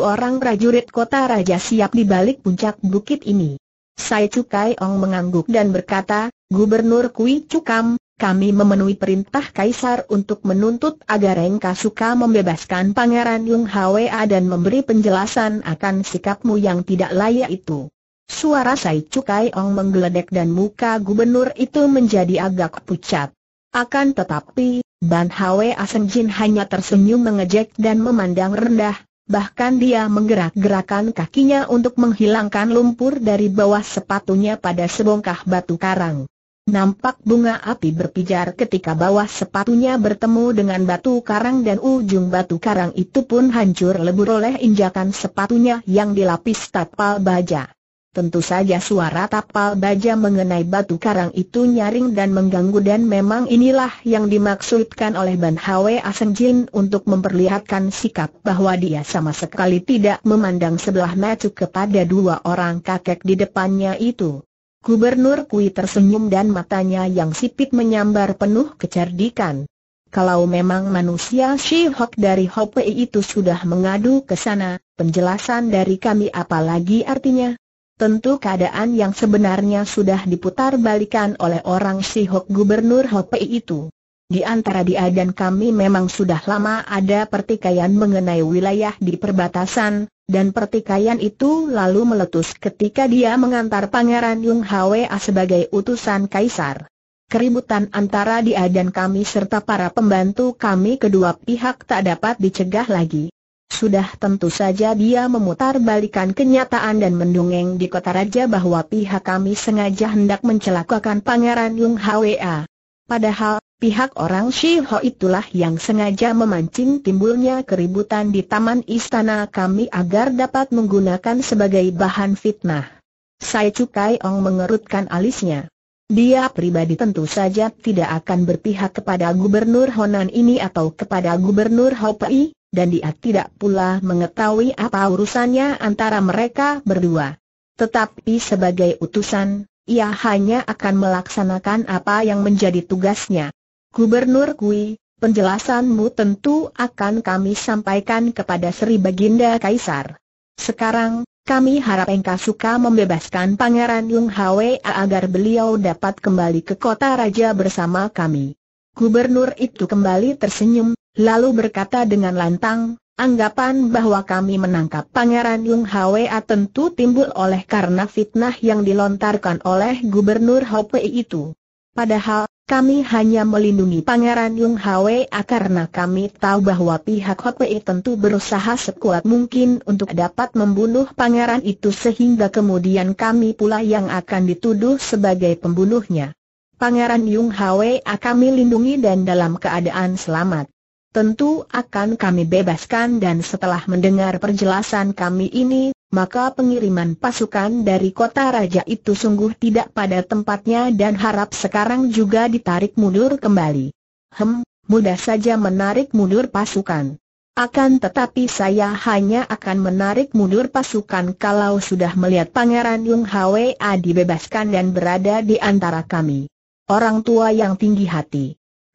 orang prajurit kota raja siap di balik puncak bukit ini. Sai Cukai Ong mengangguk dan berkata, Gubernur Kui Cukam, kami memenuhi perintah Kaisar untuk menuntut agar Engka Suka membebaskan Pangeran Yung Hwa dan memberi penjelasan akan sikapmu yang tidak layak itu. Suara Sai Cukai Ong menggeledek dan muka gubernur itu menjadi agak pucat. Akan tetapi, Ban Hwa Aseng Jin hanya tersenyum mengejek dan memandang rendah, bahkan dia menggerak-gerakan kakinya untuk menghilangkan lumpur dari bawah sepatunya pada sebongkah batu karang. Nampak bunga api berpijar ketika bawah sepatunya bertemu dengan batu karang dan ujung batu karang itu pun hancur lebur oleh injakan sepatunya yang dilapis tapal baja. Tentu saja suara tapal baja mengenai batu karang itu nyaring dan mengganggu dan memang inilah yang dimaksudkan oleh Ban Hwe Asenjin untuk memperlihatkan sikap bahwa dia sama sekali tidak memandang sebelah mata kepada dua orang kakek di depannya itu. Gubernur Kui tersenyum dan matanya yang sipit menyambar penuh kecerdikan. Kalau memang manusia Shi Hok dari Hope itu sudah mengadu ke sana, penjelasan dari kami apalagi artinya? Tentu keadaan yang sebenarnya sudah diputar balikan oleh orang Shi Hok Gubernur Hope itu. Di antara dia dan kami memang sudah lama ada pertikaian mengenai wilayah di perbatasan, dan pertikaian itu lalu meletus ketika dia mengantar Pangeran Yung Hwa sebagai utusan kaisar. Keributan antara dia dan kami serta para pembantu kami kedua pihak tak dapat dicegah lagi. Sudah tentu saja dia memutar balikan kenyataan dan mendongeng di kota raja bahwa pihak kami sengaja hendak mencelakakan Pangeran Yung Hwa. Padahal, Pihak orang Shiho itulah yang sengaja memancing timbulnya keributan di taman istana kami agar dapat menggunakan sebagai bahan fitnah. Sai Cukai Ong mengerutkan alisnya. Dia pribadi tentu saja tidak akan berpihak kepada Gubernur Honan ini atau kepada Gubernur Hopei, dan dia tidak pula mengetahui apa urusannya antara mereka berdua. Tetapi sebagai utusan, ia hanya akan melaksanakan apa yang menjadi tugasnya. Gubernur Gui, penjelasanmu tentu akan kami sampaikan kepada Sri Baginda Kaisar. Sekarang, kami harap engkau suka membebaskan Pangeran Yung Hwa agar beliau dapat kembali ke kota raja bersama kami. Gubernur itu kembali tersenyum, lalu berkata dengan lantang, anggapan bahwa kami menangkap Pangeran Yung Hwa tentu timbul oleh karena fitnah yang dilontarkan oleh Gubernur Hwa itu. Padahal, kami hanya melindungi Pangeran Yung Hwe ah, karena kami tahu bahwa pihak HPI tentu berusaha sekuat mungkin untuk dapat membunuh pangeran itu sehingga kemudian kami pula yang akan dituduh sebagai pembunuhnya. Pangeran Yung Hwe ah, kami lindungi dan dalam keadaan selamat. Tentu akan kami bebaskan dan setelah mendengar perjelasan kami ini, maka pengiriman pasukan dari kota raja itu sungguh tidak pada tempatnya dan harap sekarang juga ditarik mundur kembali. Hem, mudah saja menarik mundur pasukan. Akan tetapi saya hanya akan menarik mundur pasukan kalau sudah melihat Pangeran Yung Hwa dibebaskan dan berada di antara kami. Orang tua yang tinggi hati.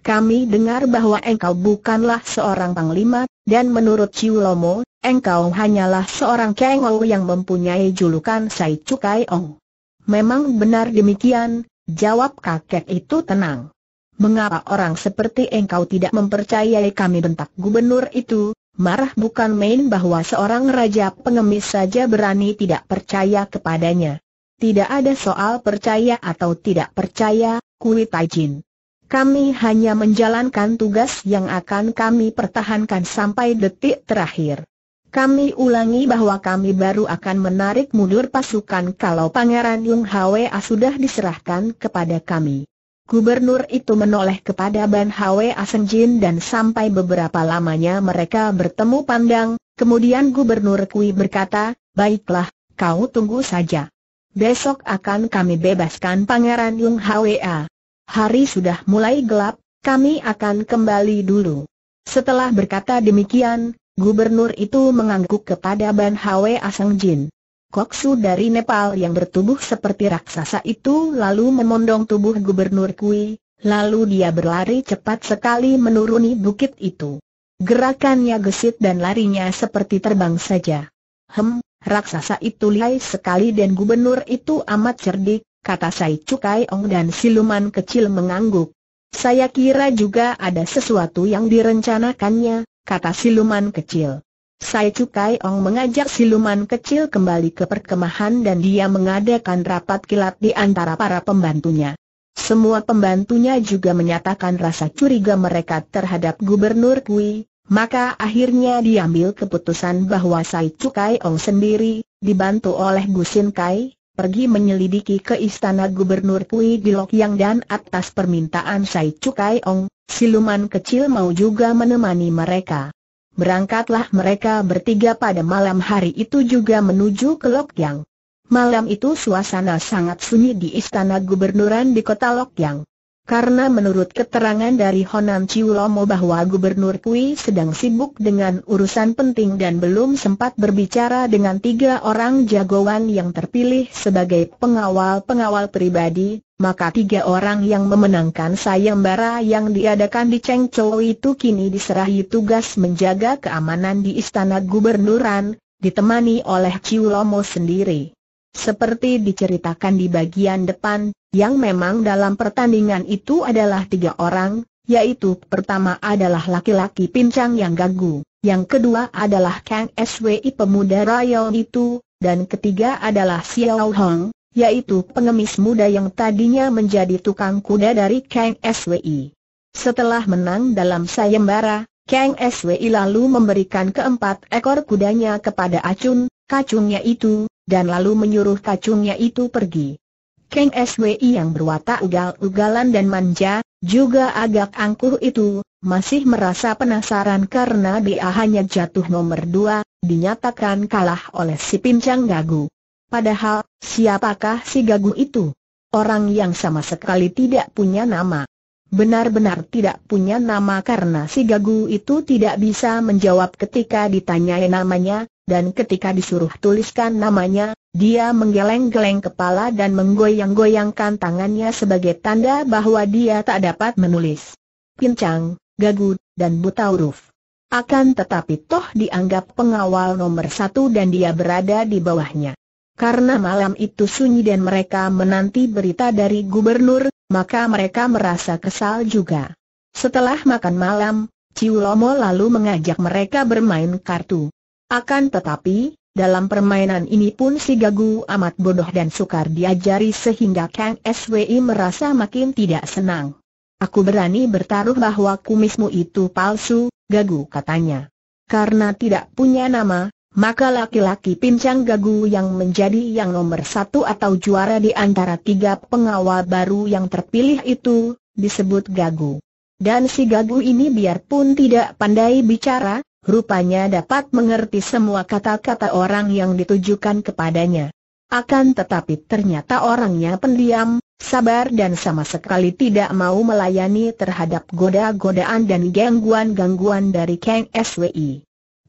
Kami dengar bahwa engkau bukanlah seorang panglima, dan menurut Ciulomo, engkau hanyalah seorang kengol yang mempunyai julukan Sai Cukai Ong. Memang benar demikian, jawab kakek itu tenang. Mengapa orang seperti engkau tidak mempercayai kami bentak gubernur itu? Marah bukan main bahwa seorang raja pengemis saja berani tidak percaya kepadanya. Tidak ada soal percaya atau tidak percaya, Kui jin. Kami hanya menjalankan tugas yang akan kami pertahankan sampai detik terakhir. Kami ulangi bahwa kami baru akan menarik mundur pasukan kalau Pangeran Yung Hwa sudah diserahkan kepada kami. Gubernur itu menoleh kepada Ban Hwa Jin dan sampai beberapa lamanya mereka bertemu pandang, kemudian Gubernur Kui berkata, Baiklah, kau tunggu saja. Besok akan kami bebaskan Pangeran Yung Hwa hari sudah mulai gelap, kami akan kembali dulu. Setelah berkata demikian, gubernur itu mengangguk kepada Ban Hwe Asang Jin. Koksu dari Nepal yang bertubuh seperti raksasa itu lalu memondong tubuh gubernur Kui, lalu dia berlari cepat sekali menuruni bukit itu. Gerakannya gesit dan larinya seperti terbang saja. Hem, raksasa itu lihai sekali dan gubernur itu amat cerdik, kata Sai Cukai Ong dan siluman kecil mengangguk. Saya kira juga ada sesuatu yang direncanakannya, kata siluman kecil. Sai Cukai Ong mengajak siluman kecil kembali ke perkemahan dan dia mengadakan rapat kilat di antara para pembantunya. Semua pembantunya juga menyatakan rasa curiga mereka terhadap Gubernur Kui, maka akhirnya diambil keputusan bahwa Sai Cukai Ong sendiri, dibantu oleh Gusin Kai, pergi menyelidiki ke istana gubernur Pui di Yang dan atas permintaan Sai Cukai Ong, siluman kecil mau juga menemani mereka. Berangkatlah mereka bertiga pada malam hari itu juga menuju ke Lok Yang. Malam itu suasana sangat sunyi di istana gubernuran di kota Lok Yang. Karena menurut keterangan dari Honan Chiulomo bahwa Gubernur Kui sedang sibuk dengan urusan penting dan belum sempat berbicara dengan tiga orang jagoan yang terpilih sebagai pengawal-pengawal pribadi, maka tiga orang yang memenangkan sayembara yang diadakan di Cheng Chou itu kini diserahi tugas menjaga keamanan di Istana Gubernuran, ditemani oleh Chiulomo sendiri. Seperti diceritakan di bagian depan, yang memang dalam pertandingan itu adalah tiga orang, yaitu pertama adalah laki-laki pincang yang gagu, yang kedua adalah Kang SWI pemuda Rayong itu, dan ketiga adalah Xiao Hong, yaitu pengemis muda yang tadinya menjadi tukang kuda dari Kang SWI. Setelah menang dalam sayembara, Kang SWI lalu memberikan keempat ekor kudanya kepada Acun, kacungnya itu, dan lalu menyuruh kacungnya itu pergi. Kang SWI yang berwatak ugal-ugalan dan manja, juga agak angkuh itu, masih merasa penasaran karena dia hanya jatuh nomor dua, dinyatakan kalah oleh si pincang gagu. Padahal, siapakah si gagu itu? Orang yang sama sekali tidak punya nama. Benar-benar tidak punya nama karena si gagu itu tidak bisa menjawab ketika ditanyai namanya, dan ketika disuruh tuliskan namanya, dia menggeleng-geleng kepala dan menggoyang-goyangkan tangannya sebagai tanda bahwa dia tak dapat menulis. Pincang, gagu, dan buta huruf. Akan tetapi toh dianggap pengawal nomor satu dan dia berada di bawahnya. Karena malam itu sunyi dan mereka menanti berita dari gubernur, maka mereka merasa kesal juga. Setelah makan malam, Ciulomo lalu mengajak mereka bermain kartu. Akan tetapi, dalam permainan ini pun si Gagu amat bodoh dan sukar diajari sehingga Kang SWI merasa makin tidak senang. Aku berani bertaruh bahwa kumismu itu palsu, Gagu katanya. Karena tidak punya nama, maka laki-laki pincang Gagu yang menjadi yang nomor satu atau juara di antara tiga pengawal baru yang terpilih itu, disebut Gagu. Dan si Gagu ini biarpun tidak pandai bicara, rupanya dapat mengerti semua kata-kata orang yang ditujukan kepadanya. Akan tetapi ternyata orangnya pendiam, sabar dan sama sekali tidak mau melayani terhadap goda-godaan dan gangguan-gangguan dari Kang SWI.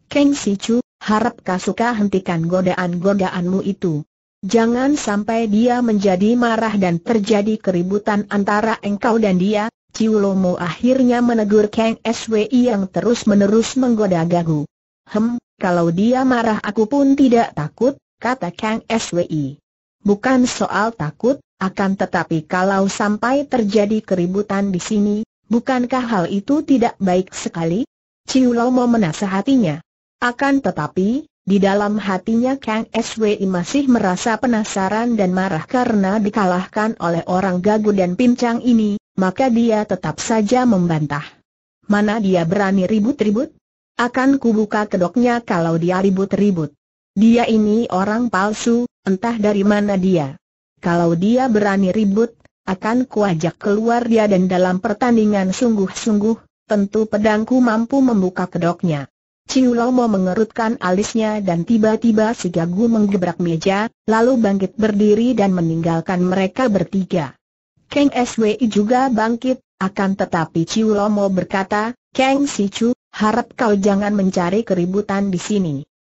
Kang Sichu, kau suka hentikan godaan-godaanmu itu? Jangan sampai dia menjadi marah dan terjadi keributan antara engkau dan dia, Ciu Lomo akhirnya menegur Kang SWI yang terus-menerus menggoda Gagu. Hem, kalau dia marah aku pun tidak takut, kata Kang SWI. Bukan soal takut, akan tetapi kalau sampai terjadi keributan di sini, bukankah hal itu tidak baik sekali? Ciu Lomo menasehatinya. Akan tetapi, di dalam hatinya Kang SWI masih merasa penasaran dan marah karena dikalahkan oleh orang gagu dan pincang ini, maka dia tetap saja membantah. Mana dia berani ribut-ribut? Akan kubuka kedoknya kalau dia ribut-ribut. Dia ini orang palsu, entah dari mana dia. Kalau dia berani ribut, akan kuajak keluar dia dan dalam pertandingan sungguh-sungguh, tentu pedangku mampu membuka kedoknya. Ciulomo mengerutkan alisnya dan tiba-tiba si Gagu menggebrak meja, lalu bangkit berdiri dan meninggalkan mereka bertiga. Kang SWI juga bangkit, akan tetapi Ciu Lomo berkata, Kang Si Chu, harap kau jangan mencari keributan di sini.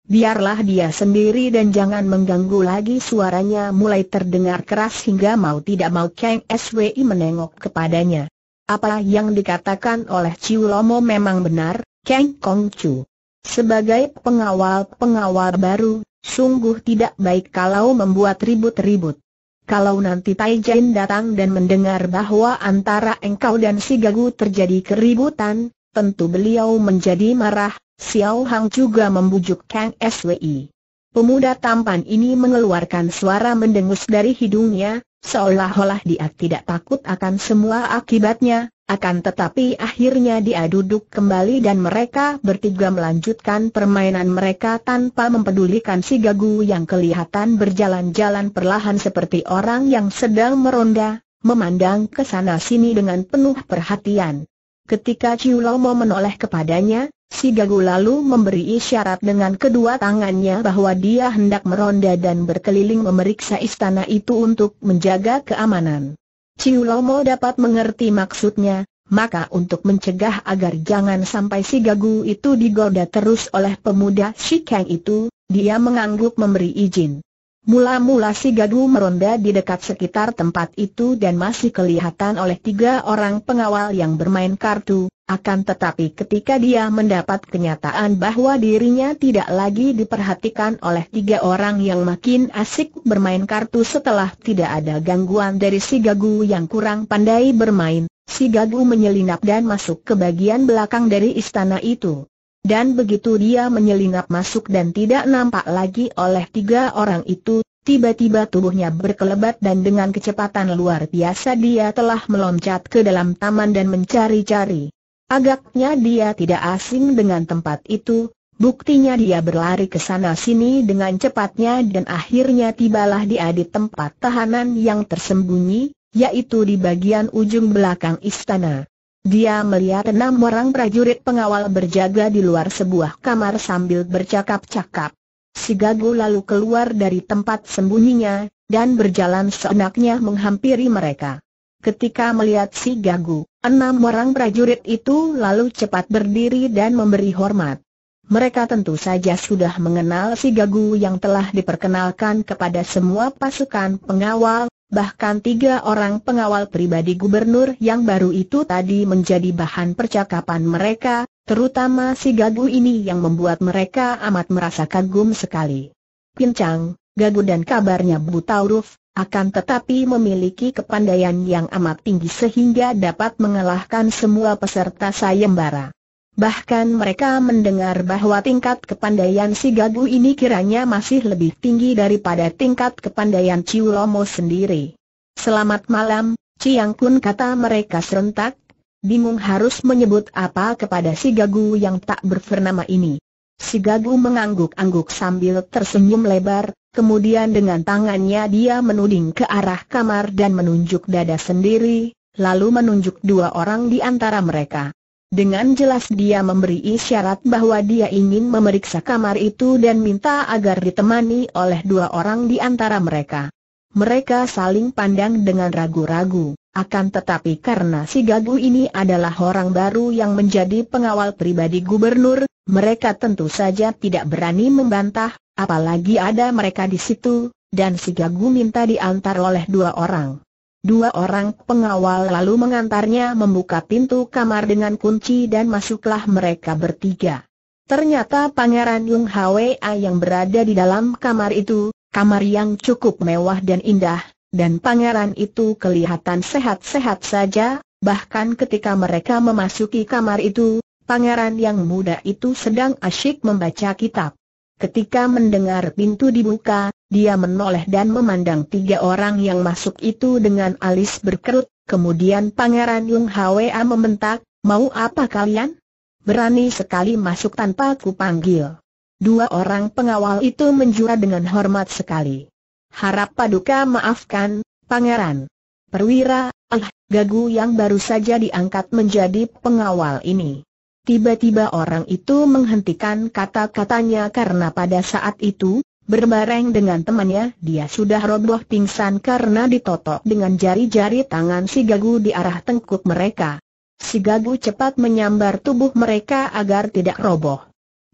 Biarlah dia sendiri dan jangan mengganggu lagi suaranya mulai terdengar keras hingga mau tidak mau Kang SWI menengok kepadanya. Apa yang dikatakan oleh Ciu Lomo memang benar, Kang Kong Chu. Sebagai pengawal-pengawal baru, sungguh tidak baik kalau membuat ribut-ribut. Kalau nanti Tai Jin datang dan mendengar bahwa antara engkau dan si Gagu terjadi keributan, tentu beliau menjadi marah, Xiao Hang juga membujuk Kang SWI. Pemuda tampan ini mengeluarkan suara mendengus dari hidungnya, Seolah-olah dia tidak takut akan semua akibatnya, akan tetapi akhirnya dia duduk kembali dan mereka bertiga melanjutkan permainan mereka tanpa mempedulikan si gagu yang kelihatan berjalan-jalan perlahan seperti orang yang sedang meronda, memandang ke sana sini dengan penuh perhatian. Ketika Lomo menoleh kepadanya, Si Gagu lalu memberi isyarat dengan kedua tangannya bahwa dia hendak meronda dan berkeliling memeriksa istana itu untuk menjaga keamanan. Ciu Lomo dapat mengerti maksudnya, maka untuk mencegah agar jangan sampai si Gagu itu digoda terus oleh pemuda Si Kang itu, dia mengangguk memberi izin. Mula-mula si Gagu meronda di dekat sekitar tempat itu dan masih kelihatan oleh tiga orang pengawal yang bermain kartu, akan tetapi ketika dia mendapat kenyataan bahwa dirinya tidak lagi diperhatikan oleh tiga orang yang makin asik bermain kartu setelah tidak ada gangguan dari si Gagu yang kurang pandai bermain, si Gagu menyelinap dan masuk ke bagian belakang dari istana itu. Dan begitu dia menyelinap masuk dan tidak nampak lagi oleh tiga orang itu, Tiba-tiba tubuhnya berkelebat dan dengan kecepatan luar biasa dia telah meloncat ke dalam taman dan mencari-cari. Agaknya dia tidak asing dengan tempat itu, buktinya dia berlari ke sana-sini dengan cepatnya dan akhirnya tibalah dia di tempat tahanan yang tersembunyi, yaitu di bagian ujung belakang istana. Dia melihat enam orang prajurit pengawal berjaga di luar sebuah kamar sambil bercakap-cakap. Si Gago lalu keluar dari tempat sembunyinya, dan berjalan seenaknya menghampiri mereka. Ketika melihat si Gago, Enam orang prajurit itu lalu cepat berdiri dan memberi hormat. Mereka tentu saja sudah mengenal si Gagu yang telah diperkenalkan kepada semua pasukan pengawal, bahkan tiga orang pengawal pribadi gubernur yang baru itu tadi menjadi bahan percakapan mereka, terutama si Gagu ini yang membuat mereka amat merasa kagum sekali. Pincang, gagu dan kabarnya buta huruf, akan tetapi memiliki kepandaian yang amat tinggi sehingga dapat mengalahkan semua peserta sayembara. Bahkan mereka mendengar bahwa tingkat kepandaian si Gagu ini kiranya masih lebih tinggi daripada tingkat kepandaian Ciulomo sendiri. Selamat malam, Ciang Kun kata mereka serentak, bingung harus menyebut apa kepada si Gagu yang tak berfernama ini. Si Gagu mengangguk-angguk sambil tersenyum lebar, Kemudian dengan tangannya dia menuding ke arah kamar dan menunjuk dada sendiri, lalu menunjuk dua orang di antara mereka. Dengan jelas dia memberi isyarat bahwa dia ingin memeriksa kamar itu dan minta agar ditemani oleh dua orang di antara mereka. Mereka saling pandang dengan ragu-ragu, akan tetapi karena si Gagu ini adalah orang baru yang menjadi pengawal pribadi gubernur, mereka tentu saja tidak berani membantah, apalagi ada mereka di situ, dan si Gagu minta diantar oleh dua orang. Dua orang pengawal lalu mengantarnya membuka pintu kamar dengan kunci dan masuklah mereka bertiga. Ternyata Pangeran Yung Hwa yang berada di dalam kamar itu, kamar yang cukup mewah dan indah, dan pangeran itu kelihatan sehat-sehat saja, bahkan ketika mereka memasuki kamar itu, pangeran yang muda itu sedang asyik membaca kitab. Ketika mendengar pintu dibuka, dia menoleh dan memandang tiga orang yang masuk itu dengan alis berkerut, kemudian pangeran Yung Hwa membentak, mau apa kalian? Berani sekali masuk tanpa ku panggil. Dua orang pengawal itu menjura dengan hormat sekali. Harap paduka maafkan, pangeran. Perwira, ah, gagu yang baru saja diangkat menjadi pengawal ini. Tiba-tiba orang itu menghentikan kata-katanya karena pada saat itu, berbareng dengan temannya, dia sudah roboh pingsan karena ditotok dengan jari-jari tangan si gagu di arah tengkuk mereka. Si gagu cepat menyambar tubuh mereka agar tidak roboh.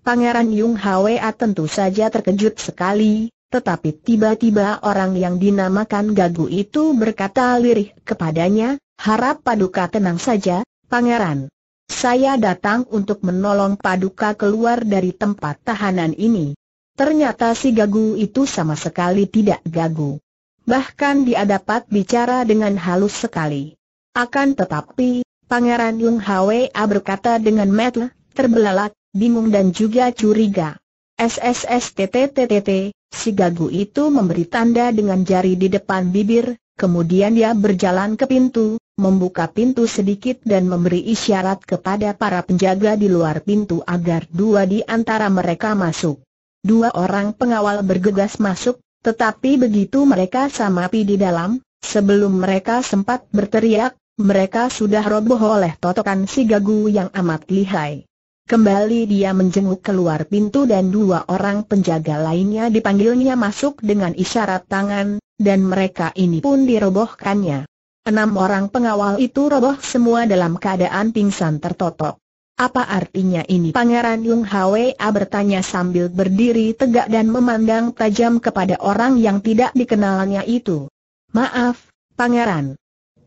Pangeran Yung Hwa tentu saja terkejut sekali, tetapi tiba-tiba orang yang dinamakan gagu itu berkata lirih kepadanya, harap paduka tenang saja, pangeran. Saya datang untuk menolong Paduka keluar dari tempat tahanan ini. Ternyata si gagu itu sama sekali tidak gagu. Bahkan dia dapat bicara dengan halus sekali. Akan tetapi, Pangeran Yung Hwa berkata dengan metel, terbelalak, bingung dan juga curiga. SSSTTTTT, si gagu itu memberi tanda dengan jari di depan bibir, Kemudian dia berjalan ke pintu, membuka pintu sedikit dan memberi isyarat kepada para penjaga di luar pintu agar dua di antara mereka masuk. Dua orang pengawal bergegas masuk, tetapi begitu mereka samapi di dalam, sebelum mereka sempat berteriak, mereka sudah roboh oleh totokan si gagu yang amat lihai. Kembali dia menjenguk keluar pintu dan dua orang penjaga lainnya dipanggilnya masuk dengan isyarat tangan, dan mereka ini pun dirobohkannya. Enam orang pengawal itu roboh semua dalam keadaan pingsan tertotok. Apa artinya ini? Pangeran Yung Hwa bertanya sambil berdiri tegak dan memandang tajam kepada orang yang tidak dikenalnya itu. Maaf, Pangeran.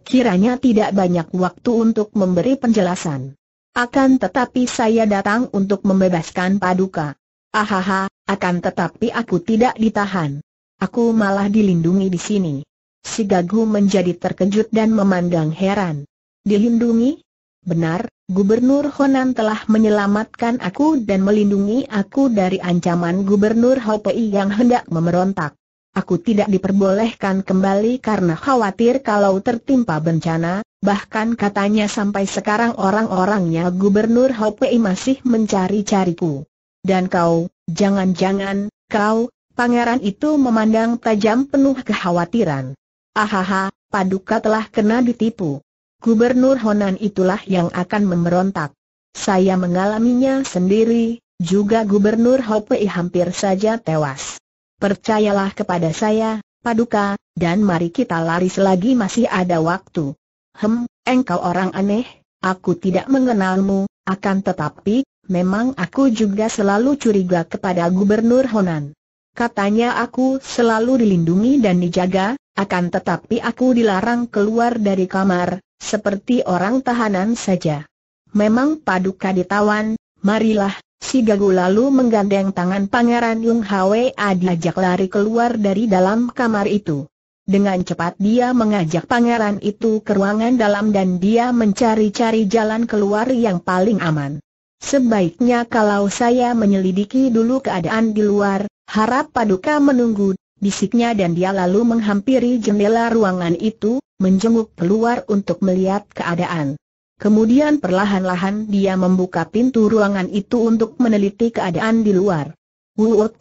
Kiranya tidak banyak waktu untuk memberi penjelasan. Akan tetapi saya datang untuk membebaskan Paduka. Ahaha, akan tetapi aku tidak ditahan. Aku malah dilindungi di sini. Si Gagu menjadi terkejut dan memandang heran. Dilindungi? Benar, Gubernur Honan telah menyelamatkan aku dan melindungi aku dari ancaman Gubernur Hopei yang hendak memerontak. Aku tidak diperbolehkan kembali karena khawatir kalau tertimpa bencana, bahkan katanya sampai sekarang orang-orangnya Gubernur Hopei masih mencari-cariku. Dan kau, jangan-jangan, kau, pangeran itu memandang tajam penuh kekhawatiran. Ahaha, Paduka telah kena ditipu. Gubernur Honan itulah yang akan memberontak. Saya mengalaminya sendiri, juga Gubernur Hopei hampir saja tewas. Percayalah kepada saya, Paduka, dan mari kita lari selagi masih ada waktu. Hem, engkau orang aneh, aku tidak mengenalmu, akan tetapi, memang aku juga selalu curiga kepada Gubernur Honan. Katanya aku selalu dilindungi dan dijaga, akan tetapi aku dilarang keluar dari kamar, seperti orang tahanan saja. Memang paduka ditawan, marilah, si gagu lalu menggandeng tangan pangeran Yung Hwa ah, diajak lari keluar dari dalam kamar itu. Dengan cepat dia mengajak pangeran itu ke ruangan dalam dan dia mencari-cari jalan keluar yang paling aman. Sebaiknya kalau saya menyelidiki dulu keadaan di luar, harap Paduka menunggu, bisiknya dan dia lalu menghampiri jendela ruangan itu, menjenguk keluar untuk melihat keadaan. Kemudian perlahan-lahan dia membuka pintu ruangan itu untuk meneliti keadaan di luar. Wut!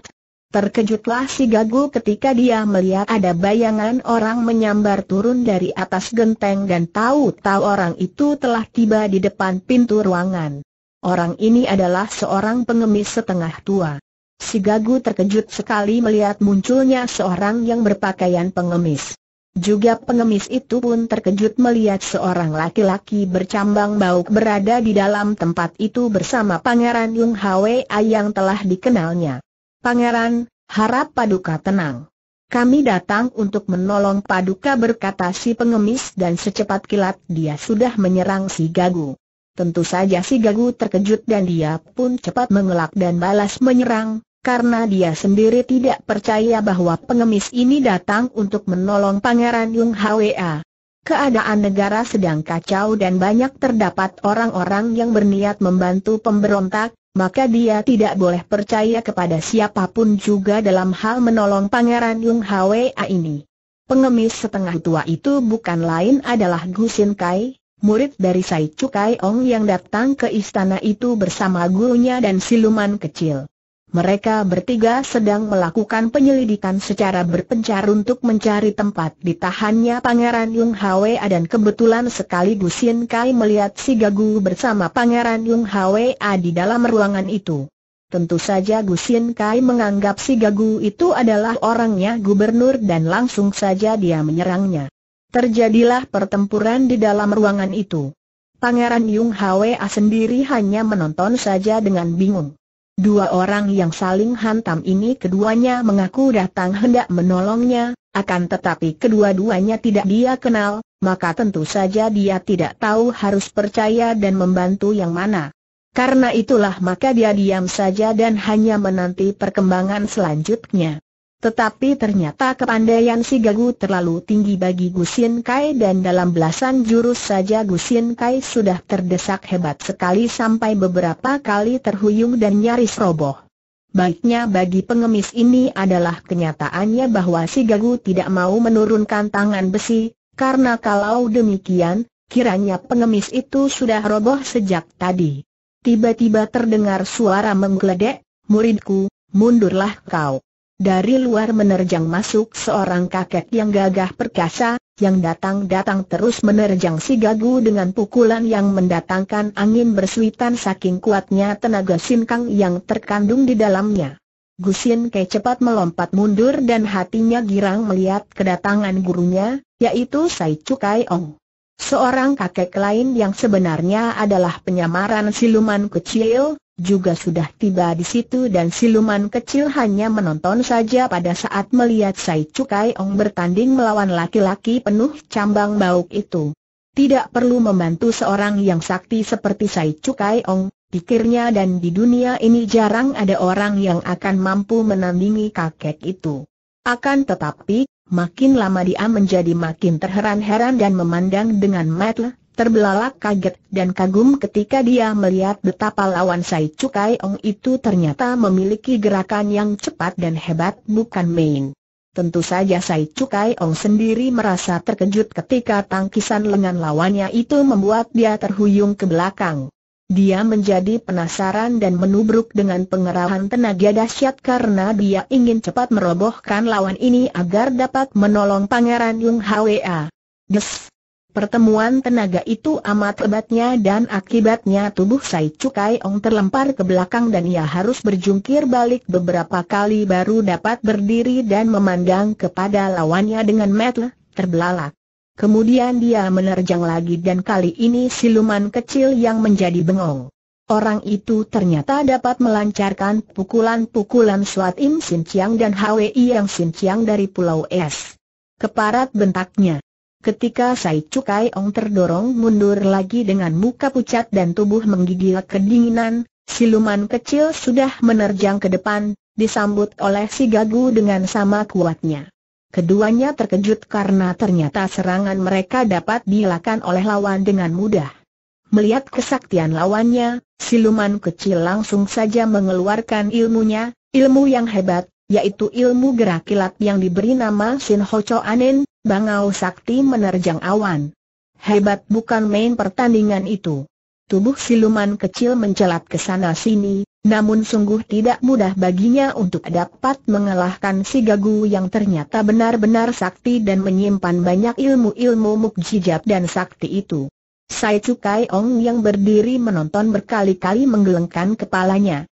Terkejutlah si gagu ketika dia melihat ada bayangan orang menyambar turun dari atas genteng dan tahu-tahu orang itu telah tiba di depan pintu ruangan. Orang ini adalah seorang pengemis setengah tua. Si Gagu terkejut sekali melihat munculnya seorang yang berpakaian pengemis. Juga pengemis itu pun terkejut melihat seorang laki-laki bercambang bau berada di dalam tempat itu bersama Pangeran Yung Hwa yang telah dikenalnya. Pangeran, harap Paduka tenang. Kami datang untuk menolong Paduka berkata si pengemis dan secepat kilat dia sudah menyerang si Gagu. Tentu saja si Gagu terkejut dan dia pun cepat mengelak dan balas menyerang, karena dia sendiri tidak percaya bahwa pengemis ini datang untuk menolong Pangeran Yung Hwa. Keadaan negara sedang kacau dan banyak terdapat orang-orang yang berniat membantu pemberontak, maka dia tidak boleh percaya kepada siapapun juga dalam hal menolong Pangeran Yung Hwa ini. Pengemis setengah tua itu bukan lain adalah Gusin Kai, murid dari Sai Cukai Ong yang datang ke istana itu bersama gurunya dan siluman kecil. Mereka bertiga sedang melakukan penyelidikan secara berpencar untuk mencari tempat ditahannya Pangeran Yung Hwa dan kebetulan sekali Gusin Kai melihat si Gagu bersama Pangeran Yung Hwa di dalam ruangan itu. Tentu saja Gusin Kai menganggap si Gagu itu adalah orangnya gubernur dan langsung saja dia menyerangnya. Terjadilah pertempuran di dalam ruangan itu. Pangeran Yung Hwa sendiri hanya menonton saja dengan bingung. Dua orang yang saling hantam ini keduanya mengaku datang hendak menolongnya, akan tetapi kedua-duanya tidak dia kenal, maka tentu saja dia tidak tahu harus percaya dan membantu yang mana. Karena itulah maka dia diam saja dan hanya menanti perkembangan selanjutnya. Tetapi ternyata kepandaian si Gagu terlalu tinggi bagi Gusin Kai dan dalam belasan jurus saja Gusin Kai sudah terdesak hebat sekali sampai beberapa kali terhuyung dan nyaris roboh. Baiknya bagi pengemis ini adalah kenyataannya bahwa si Gagu tidak mau menurunkan tangan besi, karena kalau demikian, kiranya pengemis itu sudah roboh sejak tadi. Tiba-tiba terdengar suara menggeledek, muridku, mundurlah kau. Dari luar menerjang masuk seorang kakek yang gagah perkasa, yang datang-datang terus menerjang si Gagu dengan pukulan yang mendatangkan angin bersuitan saking kuatnya tenaga sinkang yang terkandung di dalamnya. Gusin Ke cepat melompat mundur dan hatinya girang melihat kedatangan gurunya, yaitu Sai Cukai Ong. Seorang kakek lain yang sebenarnya adalah penyamaran siluman kecil, juga sudah tiba di situ dan siluman kecil hanya menonton saja pada saat melihat Sai Cukai Ong bertanding melawan laki-laki penuh cambang bauk itu. Tidak perlu membantu seorang yang sakti seperti Sai Cukai Ong, pikirnya dan di dunia ini jarang ada orang yang akan mampu menandingi kakek itu. Akan tetapi, makin lama dia menjadi makin terheran-heran dan memandang dengan mata terbelalak kaget dan kagum ketika dia melihat betapa lawan Sai Cukai Ong itu ternyata memiliki gerakan yang cepat dan hebat bukan main. Tentu saja Sai Cukai Ong sendiri merasa terkejut ketika tangkisan lengan lawannya itu membuat dia terhuyung ke belakang. Dia menjadi penasaran dan menubruk dengan pengerahan tenaga dahsyat karena dia ingin cepat merobohkan lawan ini agar dapat menolong Pangeran Yung Hwa. Des! Pertemuan tenaga itu amat hebatnya dan akibatnya tubuh Sai Cukai Ong terlempar ke belakang dan ia harus berjungkir balik beberapa kali baru dapat berdiri dan memandang kepada lawannya dengan metle, terbelalak. Kemudian dia menerjang lagi dan kali ini siluman kecil yang menjadi bengong. Orang itu ternyata dapat melancarkan pukulan-pukulan Suat Im Sin Chiang dan Hwi Yang Sin Chiang dari Pulau Es. Keparat bentaknya. Ketika Sai Cukai Ong terdorong mundur lagi dengan muka pucat dan tubuh menggigil kedinginan, siluman kecil sudah menerjang ke depan, disambut oleh si Gagu dengan sama kuatnya. Keduanya terkejut karena ternyata serangan mereka dapat dilakukan oleh lawan dengan mudah. Melihat kesaktian lawannya, siluman kecil langsung saja mengeluarkan ilmunya, ilmu yang hebat, yaitu ilmu gerak kilat yang diberi nama Sin Ho Cho Anen, Bangau Sakti Menerjang Awan. Hebat bukan main pertandingan itu. Tubuh siluman kecil mencelat ke sana sini, namun sungguh tidak mudah baginya untuk dapat mengalahkan si gagu yang ternyata benar-benar sakti dan menyimpan banyak ilmu-ilmu mukjizat dan sakti itu. Sai Cukai Ong yang berdiri menonton berkali-kali menggelengkan kepalanya.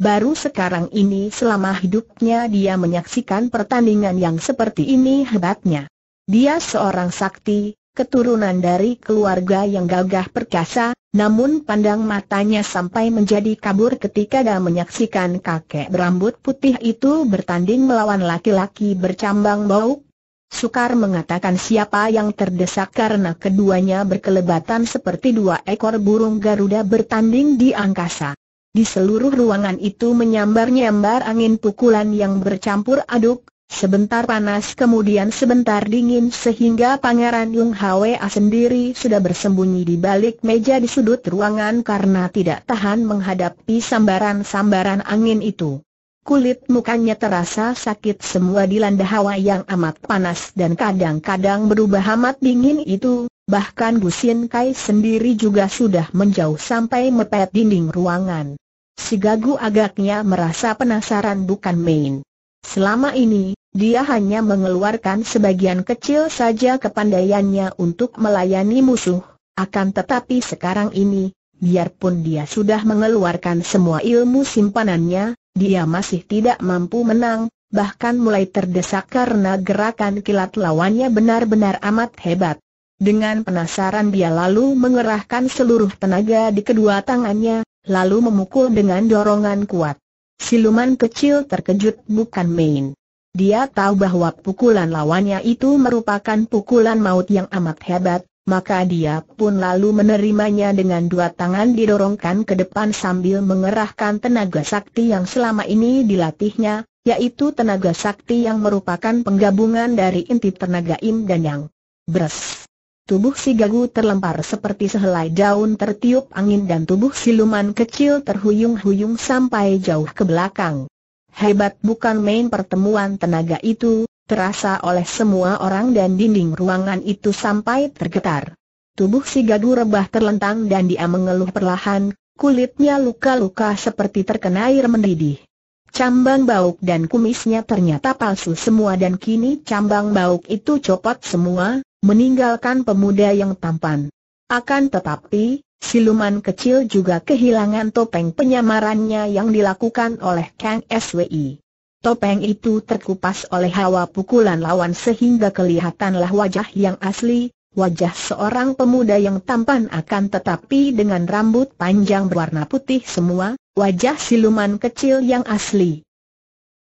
Baru sekarang ini selama hidupnya dia menyaksikan pertandingan yang seperti ini hebatnya. Dia seorang sakti, keturunan dari keluarga yang gagah perkasa, namun pandang matanya sampai menjadi kabur ketika dia menyaksikan kakek berambut putih itu bertanding melawan laki-laki bercambang bau. Sukar mengatakan siapa yang terdesak karena keduanya berkelebatan seperti dua ekor burung Garuda bertanding di angkasa. Di seluruh ruangan itu menyambar-nyambar angin pukulan yang bercampur aduk, sebentar panas kemudian sebentar dingin sehingga Pangeran Yung Hwa sendiri sudah bersembunyi di balik meja di sudut ruangan karena tidak tahan menghadapi sambaran-sambaran angin itu. Kulit mukanya terasa sakit semua dilanda hawa yang amat panas dan kadang-kadang berubah amat dingin itu, Bahkan Gusin Kai sendiri juga sudah menjauh sampai mepet dinding ruangan. Si Gagu agaknya merasa penasaran bukan main. Selama ini, dia hanya mengeluarkan sebagian kecil saja kepandaiannya untuk melayani musuh, akan tetapi sekarang ini, biarpun dia sudah mengeluarkan semua ilmu simpanannya, dia masih tidak mampu menang, bahkan mulai terdesak karena gerakan kilat lawannya benar-benar amat hebat. Dengan penasaran dia lalu mengerahkan seluruh tenaga di kedua tangannya, lalu memukul dengan dorongan kuat. Siluman kecil terkejut bukan main. Dia tahu bahwa pukulan lawannya itu merupakan pukulan maut yang amat hebat, maka dia pun lalu menerimanya dengan dua tangan didorongkan ke depan sambil mengerahkan tenaga sakti yang selama ini dilatihnya, yaitu tenaga sakti yang merupakan penggabungan dari inti tenaga im dan yang. Bres. Tubuh si Gagu terlempar seperti sehelai daun tertiup angin dan tubuh siluman kecil terhuyung-huyung sampai jauh ke belakang. Hebat bukan main pertemuan tenaga itu, terasa oleh semua orang dan dinding ruangan itu sampai tergetar. Tubuh si Gagu rebah terlentang dan dia mengeluh perlahan, kulitnya luka-luka seperti terkena air mendidih. Cambang bauk dan kumisnya ternyata palsu semua dan kini cambang bauk itu copot semua, meninggalkan pemuda yang tampan. Akan tetapi, siluman kecil juga kehilangan topeng penyamarannya yang dilakukan oleh Kang SWI. Topeng itu terkupas oleh hawa pukulan lawan sehingga kelihatanlah wajah yang asli, wajah seorang pemuda yang tampan akan tetapi dengan rambut panjang berwarna putih semua, wajah siluman kecil yang asli.